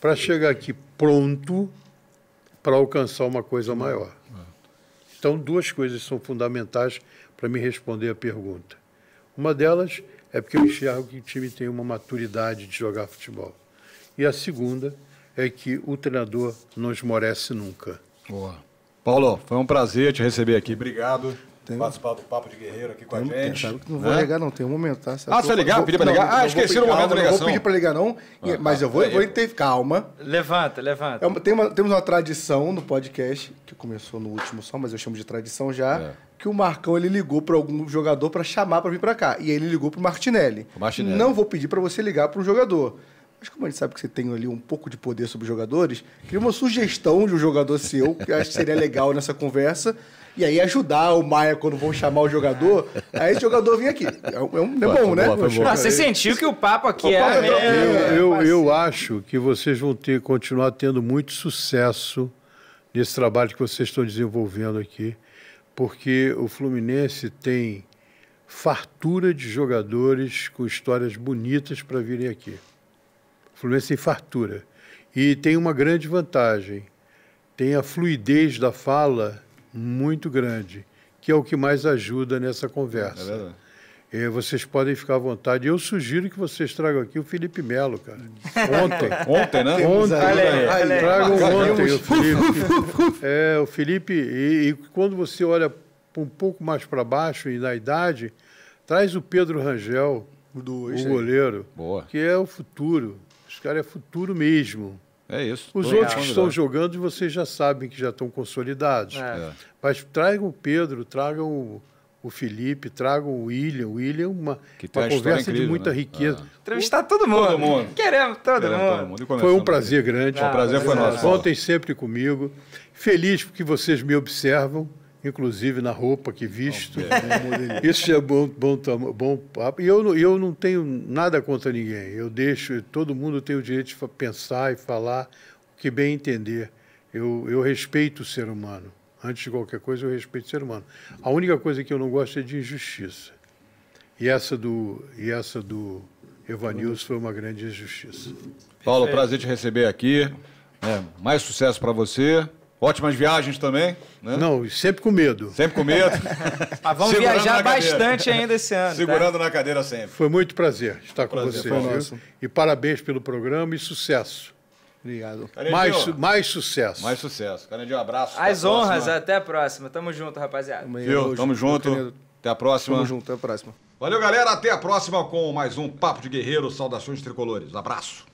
para chegar aqui pronto para alcançar uma coisa maior. Ah. Então, duas coisas são fundamentais para me responder a pergunta. Uma delas é porque eu enxergo que o time tem uma maturidade de jogar futebol. E a segunda é que o treinador não esmorece nunca. Boa. Paulo, foi um prazer te receber aqui. Obrigado. Tem... Participar do Papo de Guerreiro aqui com tem, a gente. Tem, não vou é? ligar, não. Tem um momento, tá? Ah, você vai ligar? Vou... Pedir pra ligar? Não, ah, esqueci o momento da ligação. Não vou pedir pra ligar, não. Ah, tá. mas eu vou, vou ter calma. Levanta, levanta. É uma, tem uma, temos uma tradição no podcast, que começou no último só, mas eu chamo de tradição já. É que o Marcão ele ligou para algum jogador para chamar para vir para cá. E ele ligou para o Martinelli. Martinelli. Não vou pedir para você ligar para um jogador. Mas como a gente sabe que você tem ali um pouco de poder sobre os jogadores, queria uma sugestão de um jogador seu, que acho que seria legal nessa conversa. E aí ajudar o Maia quando vão chamar o jogador. Aí esse jogador vem aqui. É, um, é, é bom, né? boa, né? Boa, Ah, você sentiu que o papo aqui o é papo é... é... Eu, eu, eu acho que vocês vão ter continuar tendo muito sucesso nesse trabalho que vocês estão desenvolvendo aqui porque o Fluminense tem fartura de jogadores com histórias bonitas para virem aqui. O Fluminense tem fartura. E tem uma grande vantagem: tem a fluidez da fala muito grande, que é o que mais ajuda nessa conversa. É verdade vocês podem ficar à vontade. Eu sugiro que vocês tragam aqui o Felipe Melo, cara. Ontem. [laughs] ontem, né? Ontem. tragam ontem o Felipe. é, o Felipe, e, e quando você olha um pouco mais para baixo e na idade, traz o Pedro Rangel, Do, o goleiro, Boa. que é o futuro. Esse cara é futuro mesmo. É isso. Os outros que estão jogando, vocês já sabem que já estão consolidados. É. é. Mas tragam o Pedro, tragam o o Felipe, tragam o William. O William uma, que uma conversa incrível, de muita né? riqueza. Ah. Entrevistar todo mundo. Todo mundo. Queremos todo Queremos mundo. Todo mundo. Foi um prazer aqui. grande. Ah, o prazer foi nosso. Contem sempre comigo. Feliz porque vocês me observam, inclusive na roupa que visto. [laughs] Isso é bom, bom, bom papo. E eu, não, eu não tenho nada contra ninguém. Eu deixo, todo mundo tem o direito de pensar e falar o que bem entender. Eu, eu respeito o ser humano. Antes de qualquer coisa, eu respeito o ser humano. A única coisa que eu não gosto é de injustiça. E essa do, e essa do Evanilson foi uma grande injustiça. Paulo, prazer te receber aqui. É, mais sucesso para você. Ótimas viagens também. Né? Não, sempre com medo. Sempre com medo. Mas [laughs] ah, vamos Segurando viajar bastante ainda esse ano. Tá? Segurando tá? na cadeira sempre. Foi muito prazer estar prazer, com você. E parabéns pelo programa e sucesso. Obrigado. mais, mais sucesso. Mais sucesso. Canedio, um abraço. As honras. Próxima. Até a próxima. Tamo junto, rapaziada. Tamo Viu? Tamo junto. Até a próxima. Tamo junto. Até a próxima. Valeu, galera. Até a próxima com mais um Papo de Guerreiro. Saudações tricolores. Abraço.